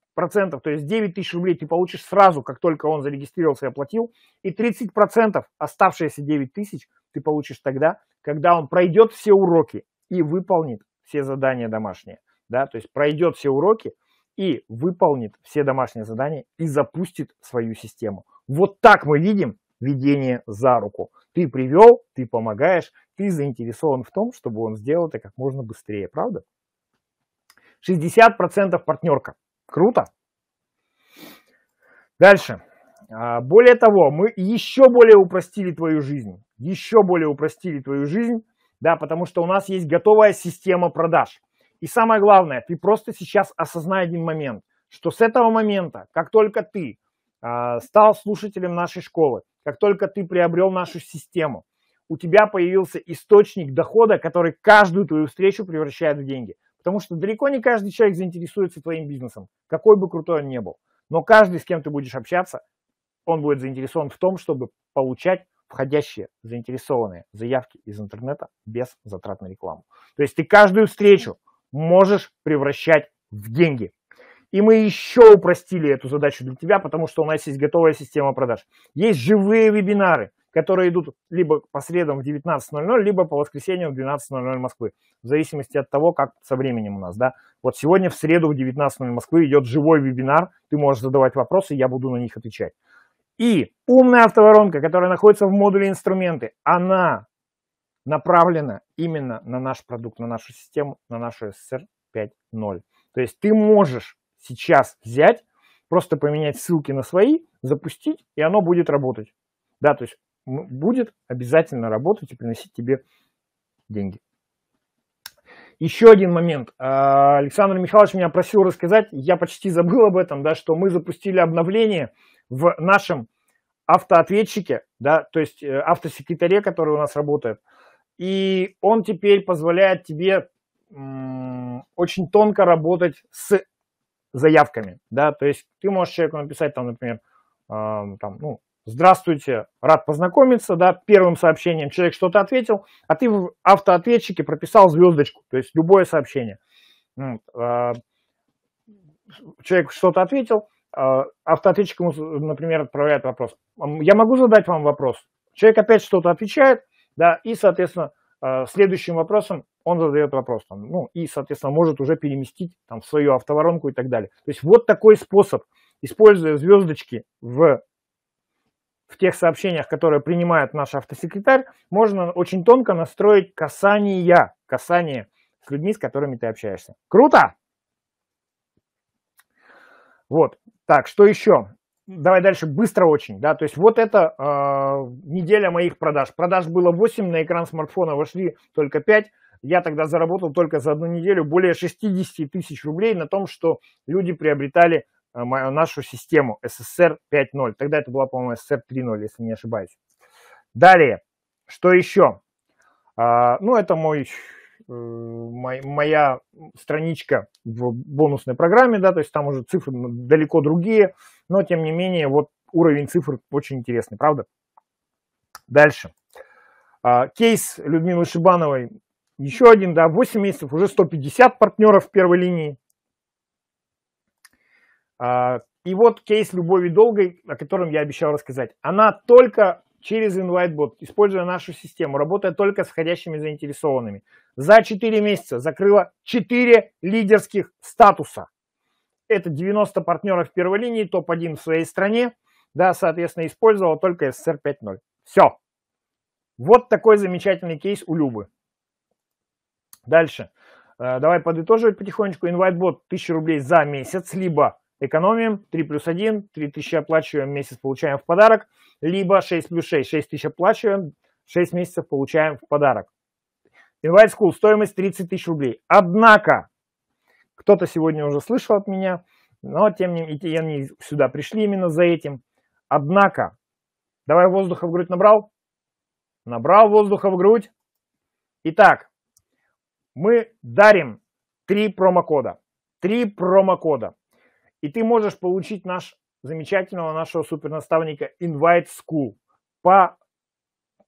то есть 9 тысяч рублей ты получишь сразу, как только он зарегистрировался и оплатил. И 30%, оставшиеся 9 тысяч, ты получишь тогда, когда он пройдет все уроки и выполнит все задания домашние да, то есть пройдет все уроки и выполнит все домашние задания и запустит свою систему. Вот так мы видим ведение за руку. Ты привел, ты помогаешь, ты заинтересован в том, чтобы он сделал это как можно быстрее, правда? 60% партнерка. Круто. Дальше. А, более того, мы еще более упростили твою жизнь. Еще более упростили твою жизнь, да, потому что у нас есть готовая система продаж. И самое главное, ты просто сейчас осознай один момент, что с этого момента, как только ты а, стал слушателем нашей школы, как только ты приобрел нашу систему, у тебя появился источник дохода, который каждую твою встречу превращает в деньги. Потому что далеко не каждый человек заинтересуется твоим бизнесом, какой бы крутой он ни был. Но каждый, с кем ты будешь общаться, он будет заинтересован в том, чтобы получать входящие заинтересованные заявки из интернета без затрат на рекламу. То есть ты каждую встречу можешь превращать в деньги. И мы еще упростили эту задачу для тебя, потому что у нас есть готовая система продаж. Есть живые вебинары, которые идут либо по средам в 19.00, либо по воскресеньям в 12.00 Москвы, в зависимости от того, как со временем у нас. Да? Вот сегодня в среду в 19.00 Москвы идет живой вебинар, ты можешь задавать вопросы, я буду на них отвечать. И умная автоворонка, которая находится в модуле инструменты, она направлена именно на наш продукт, на нашу систему, на нашу СССР 5.0. То есть ты можешь сейчас взять, просто поменять ссылки на свои, запустить, и оно будет работать. Да, то есть будет обязательно работать и приносить тебе деньги. Еще один момент. А, Александр Михайлович меня просил рассказать, я почти забыл об этом, да, что мы запустили обновление в нашем автоответчике, да, то есть э, автосекретаре, который у нас работает – и он теперь позволяет тебе очень тонко работать с заявками, да, то есть ты можешь человеку написать там, например, там, ну, здравствуйте, рад познакомиться, да, первым сообщением человек что-то ответил, а ты в автоответчике прописал звездочку, то есть любое сообщение. А, человек что-то ответил, а, автоответчик ему, например, отправляет вопрос. Я могу задать вам вопрос? Человек опять что-то отвечает, да, и, соответственно, э, следующим вопросом он задает вопрос, там, ну, и, соответственно, может уже переместить там, в свою автоворонку и так далее. То есть вот такой способ, используя звездочки в, в тех сообщениях, которые принимает наш автосекретарь, можно очень тонко настроить касание, касание с людьми, с которыми ты общаешься. Круто! Вот, так, что еще? давай дальше, быстро очень, да, то есть вот это э, неделя моих продаж. Продаж было 8, на экран смартфона вошли только 5. Я тогда заработал только за одну неделю более 60 тысяч рублей на том, что люди приобретали э, нашу систему SSR 5.0. Тогда это была, по-моему, SSR 3.0, если не ошибаюсь. Далее, что еще? Э, ну, это мой Э, моя страничка в бонусной программе, да, то есть там уже цифры далеко другие, но тем не менее вот уровень цифр очень интересный, правда? Дальше. А, кейс Людмилы Шибановой, еще один, да, 8 месяцев, уже 150 партнеров в первой линии. А, и вот кейс Любови Долгой, о котором я обещал рассказать. Она только через InviteBot, используя нашу систему, работая только с входящими заинтересованными. За 4 месяца закрыла 4 лидерских статуса. Это 90 партнеров первой линии, топ-1 в своей стране. Да, соответственно, использовала только SSR 5.0. Все. Вот такой замечательный кейс у Любы. Дальше. Э, давай подытоживать потихонечку. InviteBot 1000 рублей за месяц, либо экономим, 3 плюс 1, 3 тысячи оплачиваем, месяц получаем в подарок, либо 6 плюс 6, 6 тысяч оплачиваем, 6 месяцев получаем в подарок. Invite School, стоимость 30 тысяч рублей. Однако, кто-то сегодня уже слышал от меня, но тем не менее, они сюда пришли именно за этим. Однако, давай воздуха в грудь набрал? Набрал воздуха в грудь. Итак, мы дарим три промокода. Три промокода. И ты можешь получить наш замечательного нашего супернаставника Invite School по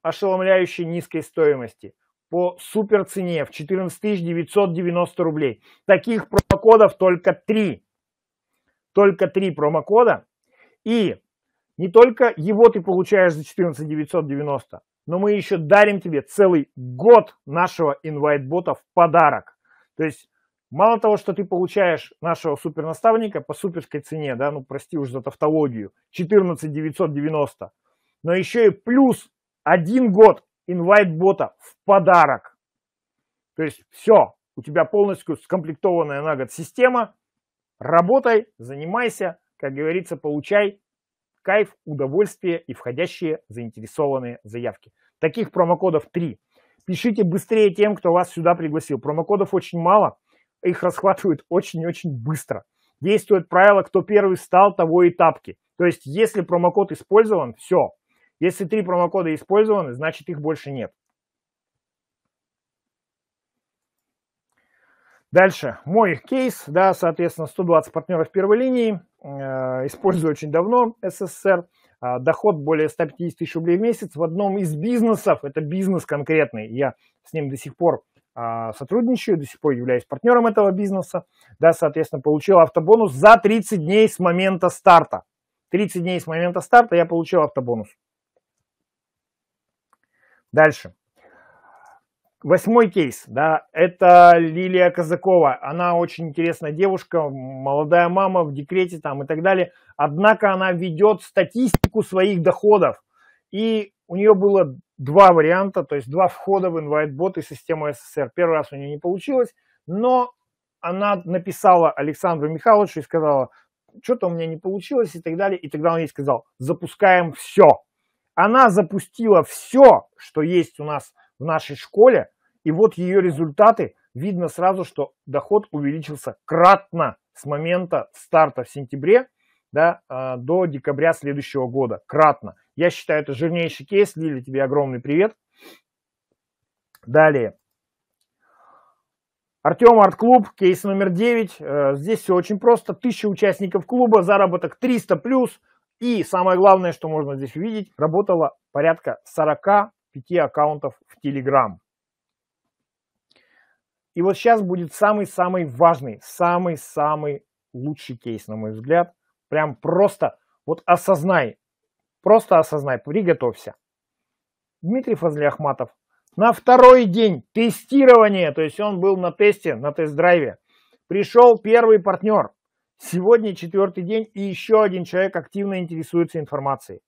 ошеломляющей низкой стоимости, по супер цене в 14 990 рублей. Таких промокодов только три. Только три промокода. И не только его ты получаешь за 14 990, но мы еще дарим тебе целый год нашего инвайт-бота в подарок. То есть Мало того, что ты получаешь нашего супернаставника по суперской цене, да, ну прости уж за тавтологию, 14 990, но еще и плюс один год инвайт-бота в подарок. То есть все, у тебя полностью скомплектованная на год система, работай, занимайся, как говорится, получай кайф, удовольствие и входящие заинтересованные заявки. Таких промокодов три. Пишите быстрее тем, кто вас сюда пригласил. Промокодов очень мало – их расхватывают очень-очень быстро. Действует правило, кто первый стал, того и тапки. То есть, если промокод использован, все. Если три промокода использованы, значит их больше нет. Дальше. Мой кейс, да, соответственно, 120 партнеров первой линии, э, использую очень давно СССР, а, доход более 150 тысяч рублей в месяц в одном из бизнесов, это бизнес конкретный, я с ним до сих пор а, сотрудничаю, до сих пор являюсь партнером этого бизнеса, да, соответственно, получил автобонус за 30 дней с момента старта. 30 дней с момента старта я получил автобонус. Дальше. Восьмой кейс, да, это Лилия Казакова. Она очень интересная девушка, молодая мама в декрете там и так далее. Однако она ведет статистику своих доходов. И у нее было два варианта, то есть два входа в инвайтбот и систему СССР. Первый раз у нее не получилось, но она написала Александру Михайловичу и сказала, что-то у меня не получилось и так далее. И тогда он ей сказал, запускаем все. Она запустила все, что есть у нас в нашей школе, и вот ее результаты, видно сразу, что доход увеличился кратно с момента старта в сентябре да, а, до декабря следующего года, кратно. Я считаю, это жирнейший кейс. Лили, тебе огромный привет. Далее. Артем Арт-клуб, кейс номер 9. Э, здесь все очень просто. 1000 участников клуба, заработок 300 плюс. И самое главное, что можно здесь увидеть, работало порядка 45 аккаунтов в Телеграм. И вот сейчас будет самый-самый важный, самый-самый лучший кейс, на мой взгляд. Прям просто вот осознай, Просто осознай, приготовься. Дмитрий Фазлиахматов. На второй день тестирования, то есть он был на тесте, на тест-драйве, пришел первый партнер. Сегодня четвертый день, и еще один человек активно интересуется информацией.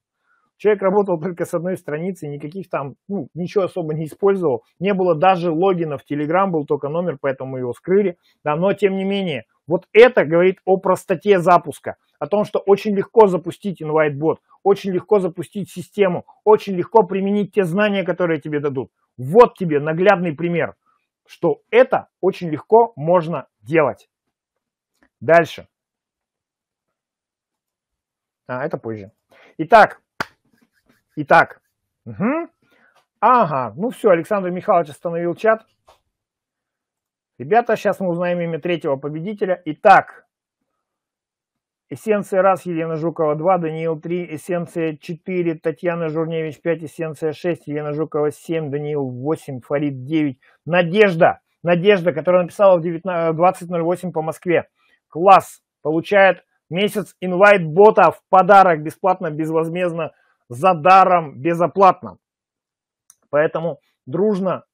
Человек работал только с одной страницы, никаких там, ну, ничего особо не использовал. Не было даже логина в Телеграм, был только номер, поэтому его скрыли. Да, но тем не менее, вот это говорит о простоте запуска о том, что очень легко запустить инвайтбот, очень легко запустить систему, очень легко применить те знания, которые тебе дадут. Вот тебе наглядный пример, что это очень легко можно делать. Дальше. А, это позже. Итак, итак. Угу. Ага, ну все, Александр Михайлович остановил чат. Ребята, сейчас мы узнаем имя третьего победителя. Итак, Эссенция раз Елена Жукова два Даниил три Эссенция четыре Татьяна Журневич пять Эссенция шесть Елена Жукова семь Даниил восемь Фарид девять Надежда, Надежда, которая написала в 20.08 э, по Москве. Класс, получает месяц инвайт-бота в подарок, бесплатно, безвозмездно, за даром, безоплатно. Поэтому дружно,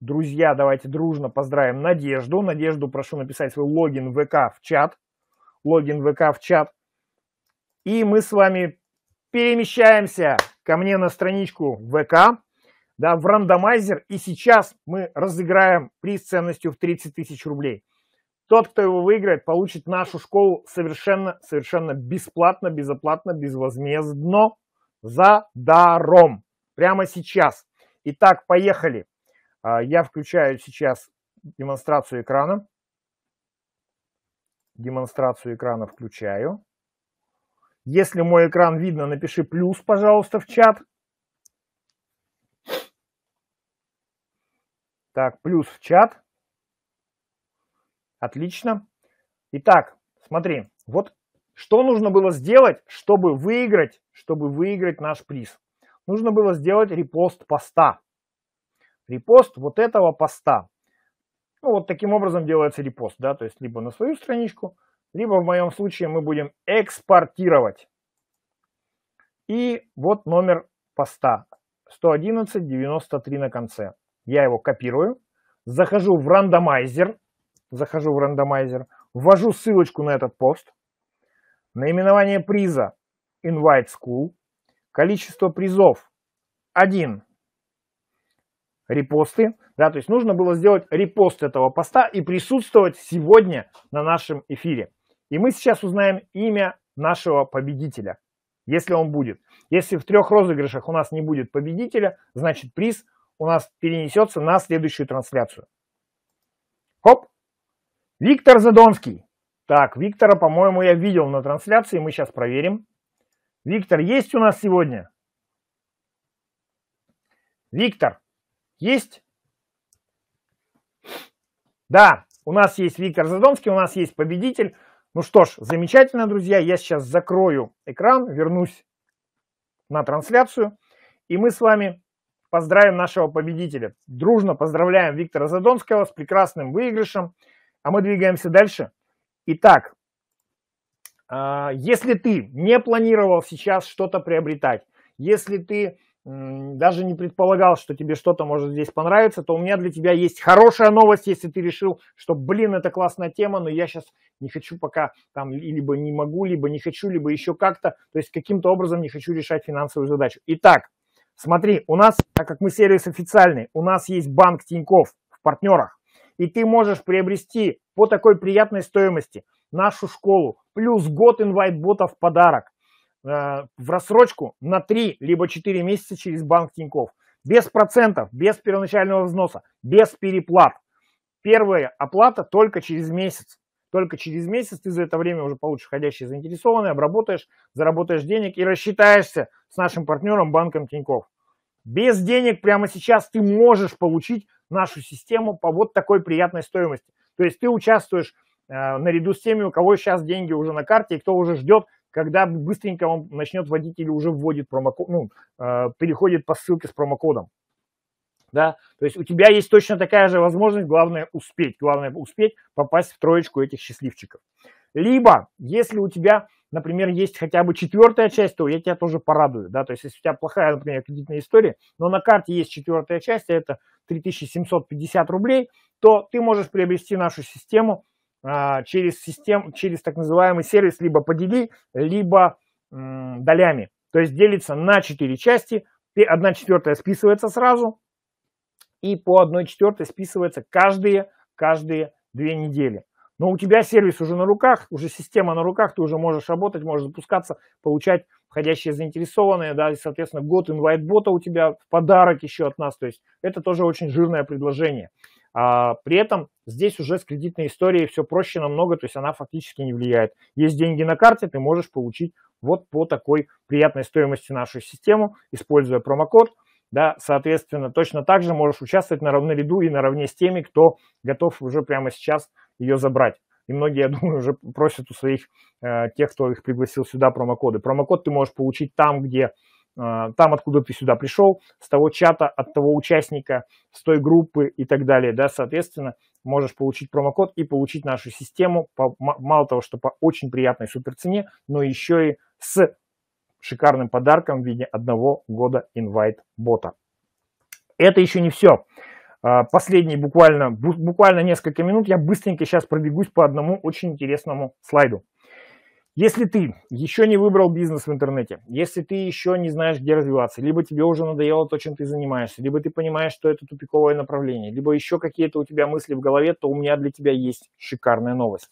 друзья, давайте дружно поздравим Надежду. Надежду прошу написать свой логин ВК в чат, логин ВК в чат. И мы с вами перемещаемся ко мне на страничку ВК, да, в рандомайзер. И сейчас мы разыграем приз ценностью в 30 тысяч рублей. Тот, кто его выиграет, получит нашу школу совершенно, совершенно бесплатно, безоплатно, безвозмездно за даром. Прямо сейчас. Итак, поехали. А, я включаю сейчас демонстрацию экрана. Демонстрацию экрана включаю. Если мой экран видно, напиши плюс, пожалуйста, в чат. Так, плюс в чат. Отлично. Итак, смотри, вот что нужно было сделать, чтобы выиграть, чтобы выиграть наш приз. Нужно было сделать репост поста. Репост вот этого поста. Ну, вот таким образом делается репост, да, то есть либо на свою страничку, либо в моем случае мы будем экспортировать. И вот номер поста 111.93 на конце. Я его копирую, захожу в рандомайзер, захожу в рандомайзер, ввожу ссылочку на этот пост, наименование приза Invite School, количество призов 1, репосты, да, то есть нужно было сделать репост этого поста и присутствовать сегодня на нашем эфире. И мы сейчас узнаем имя нашего победителя, если он будет. Если в трех розыгрышах у нас не будет победителя, значит приз у нас перенесется на следующую трансляцию. Хоп! Виктор Задонский. Так, Виктора, по-моему, я видел на трансляции, мы сейчас проверим. Виктор есть у нас сегодня? Виктор, есть? Да, у нас есть Виктор Задонский, у нас есть победитель. Ну что ж, замечательно, друзья. Я сейчас закрою экран, вернусь на трансляцию. И мы с вами поздравим нашего победителя. Дружно поздравляем Виктора Задонского с прекрасным выигрышем. А мы двигаемся дальше. Итак, а, если ты не планировал сейчас что-то приобретать, если ты даже не предполагал, что тебе что-то может здесь понравиться, то у меня для тебя есть хорошая новость, если ты решил, что, блин, это классная тема, но я сейчас не хочу пока там, либо не могу, либо не хочу, либо еще как-то, то есть каким-то образом не хочу решать финансовую задачу. Итак, смотри, у нас, так как мы сервис официальный, у нас есть банк Тиньков в партнерах, и ты можешь приобрести по такой приятной стоимости нашу школу, плюс год инвайт-бота в подарок, Э, в рассрочку на 3 либо 4 месяца через банк Тиньков. Без процентов, без первоначального взноса, без переплат. Первая оплата только через месяц. Только через месяц ты за это время уже получишь входящие заинтересованные, обработаешь, заработаешь денег и рассчитаешься с нашим партнером банком Тиньков. Без денег прямо сейчас ты можешь получить нашу систему по вот такой приятной стоимости. То есть ты участвуешь э, наряду с теми, у кого сейчас деньги уже на карте и кто уже ждет, когда быстренько он начнет вводить или уже вводит промокод, ну, э, переходит по ссылке с промокодом. Да? То есть у тебя есть точно такая же возможность, главное успеть, главное успеть попасть в троечку этих счастливчиков. Либо, если у тебя, например, есть хотя бы четвертая часть, то я тебя тоже порадую. Да? То есть, если у тебя плохая, например, кредитная история, но на карте есть четвертая часть, а это 3750 рублей, то ты можешь приобрести нашу систему а, через систему, через так называемый сервис либо подели, либо долями. То есть делится на 4 части, и 1 четвертая списывается сразу, и по 1 четвертой списывается каждые, каждые 2 недели. Но у тебя сервис уже на руках, уже система на руках, ты уже можешь работать, можешь запускаться, получать входящие заинтересованные, да, и, соответственно, год инвайт-бота у тебя в подарок еще от нас, то есть это тоже очень жирное предложение. А, при этом здесь уже с кредитной историей все проще намного, то есть она фактически не влияет. Есть деньги на карте, ты можешь получить вот по такой приятной стоимости нашу систему, используя промокод. Да, соответственно, точно так же можешь участвовать на наряду и наравне с теми, кто готов уже прямо сейчас ее забрать. И многие, я думаю, уже просят у своих, э, тех, кто их пригласил сюда, промокоды. Промокод ты можешь получить там, где а, там, откуда ты сюда пришел, с того чата, от того участника, с той группы и так далее, да, соответственно, можешь получить промокод и получить нашу систему, по, мало того, что по очень приятной суперцене, но еще и с шикарным подарком в виде одного года Invite бота Это еще не все. А, последние буквально, буквально несколько минут я быстренько сейчас пробегусь по одному очень интересному слайду. Если ты еще не выбрал бизнес в интернете, если ты еще не знаешь, где развиваться, либо тебе уже надоело то, чем ты занимаешься, либо ты понимаешь, что это тупиковое направление, либо еще какие-то у тебя мысли в голове, то у меня для тебя есть шикарная новость.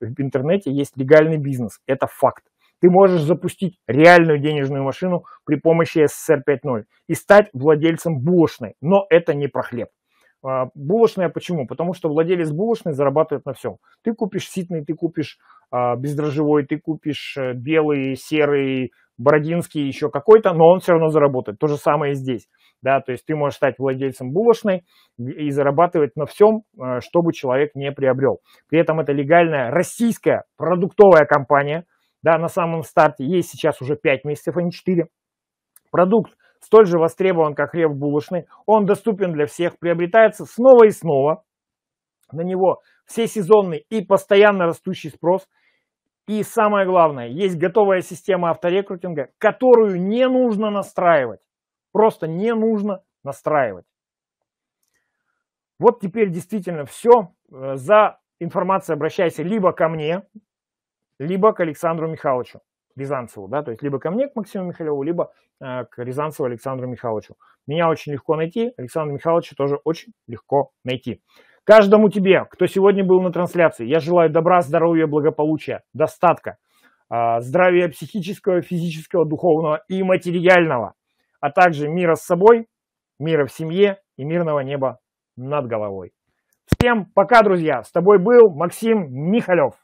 В интернете есть легальный бизнес, это факт. Ты можешь запустить реальную денежную машину при помощи SSR 5.0 и стать владельцем булочной, но это не про хлеб. А, булочная почему? Потому что владелец булочной зарабатывает на всем. Ты купишь ситный, ты купишь а, бездрожжевой, ты купишь э, белый, серый, бородинский, еще какой-то, но он все равно заработает. То же самое и здесь. Да, то есть ты можешь стать владельцем булочной и зарабатывать на всем, э, что бы человек не приобрел. При этом это легальная российская продуктовая компания. Да, на самом старте есть сейчас уже 5 месяцев, а не 4. Продукт столь же востребован, как хлеб булочный. Он доступен для всех, приобретается снова и снова. На него все сезонный и постоянно растущий спрос. И самое главное, есть готовая система авторекрутинга, которую не нужно настраивать. Просто не нужно настраивать. Вот теперь действительно все. Э, за информацией обращайся либо ко мне, либо к Александру Михайловичу. Рязанцеву, да, то есть либо ко мне, к Максиму Михайлову, либо э, к Рязанцеву Александру Михайловичу. Меня очень легко найти, Александра Михайловича тоже очень легко найти. Каждому тебе, кто сегодня был на трансляции, я желаю добра, здоровья, благополучия, достатка, э, здравия психического, физического, духовного и материального, а также мира с собой, мира в семье и мирного неба над головой. Всем пока, друзья! С тобой был Максим Михалев.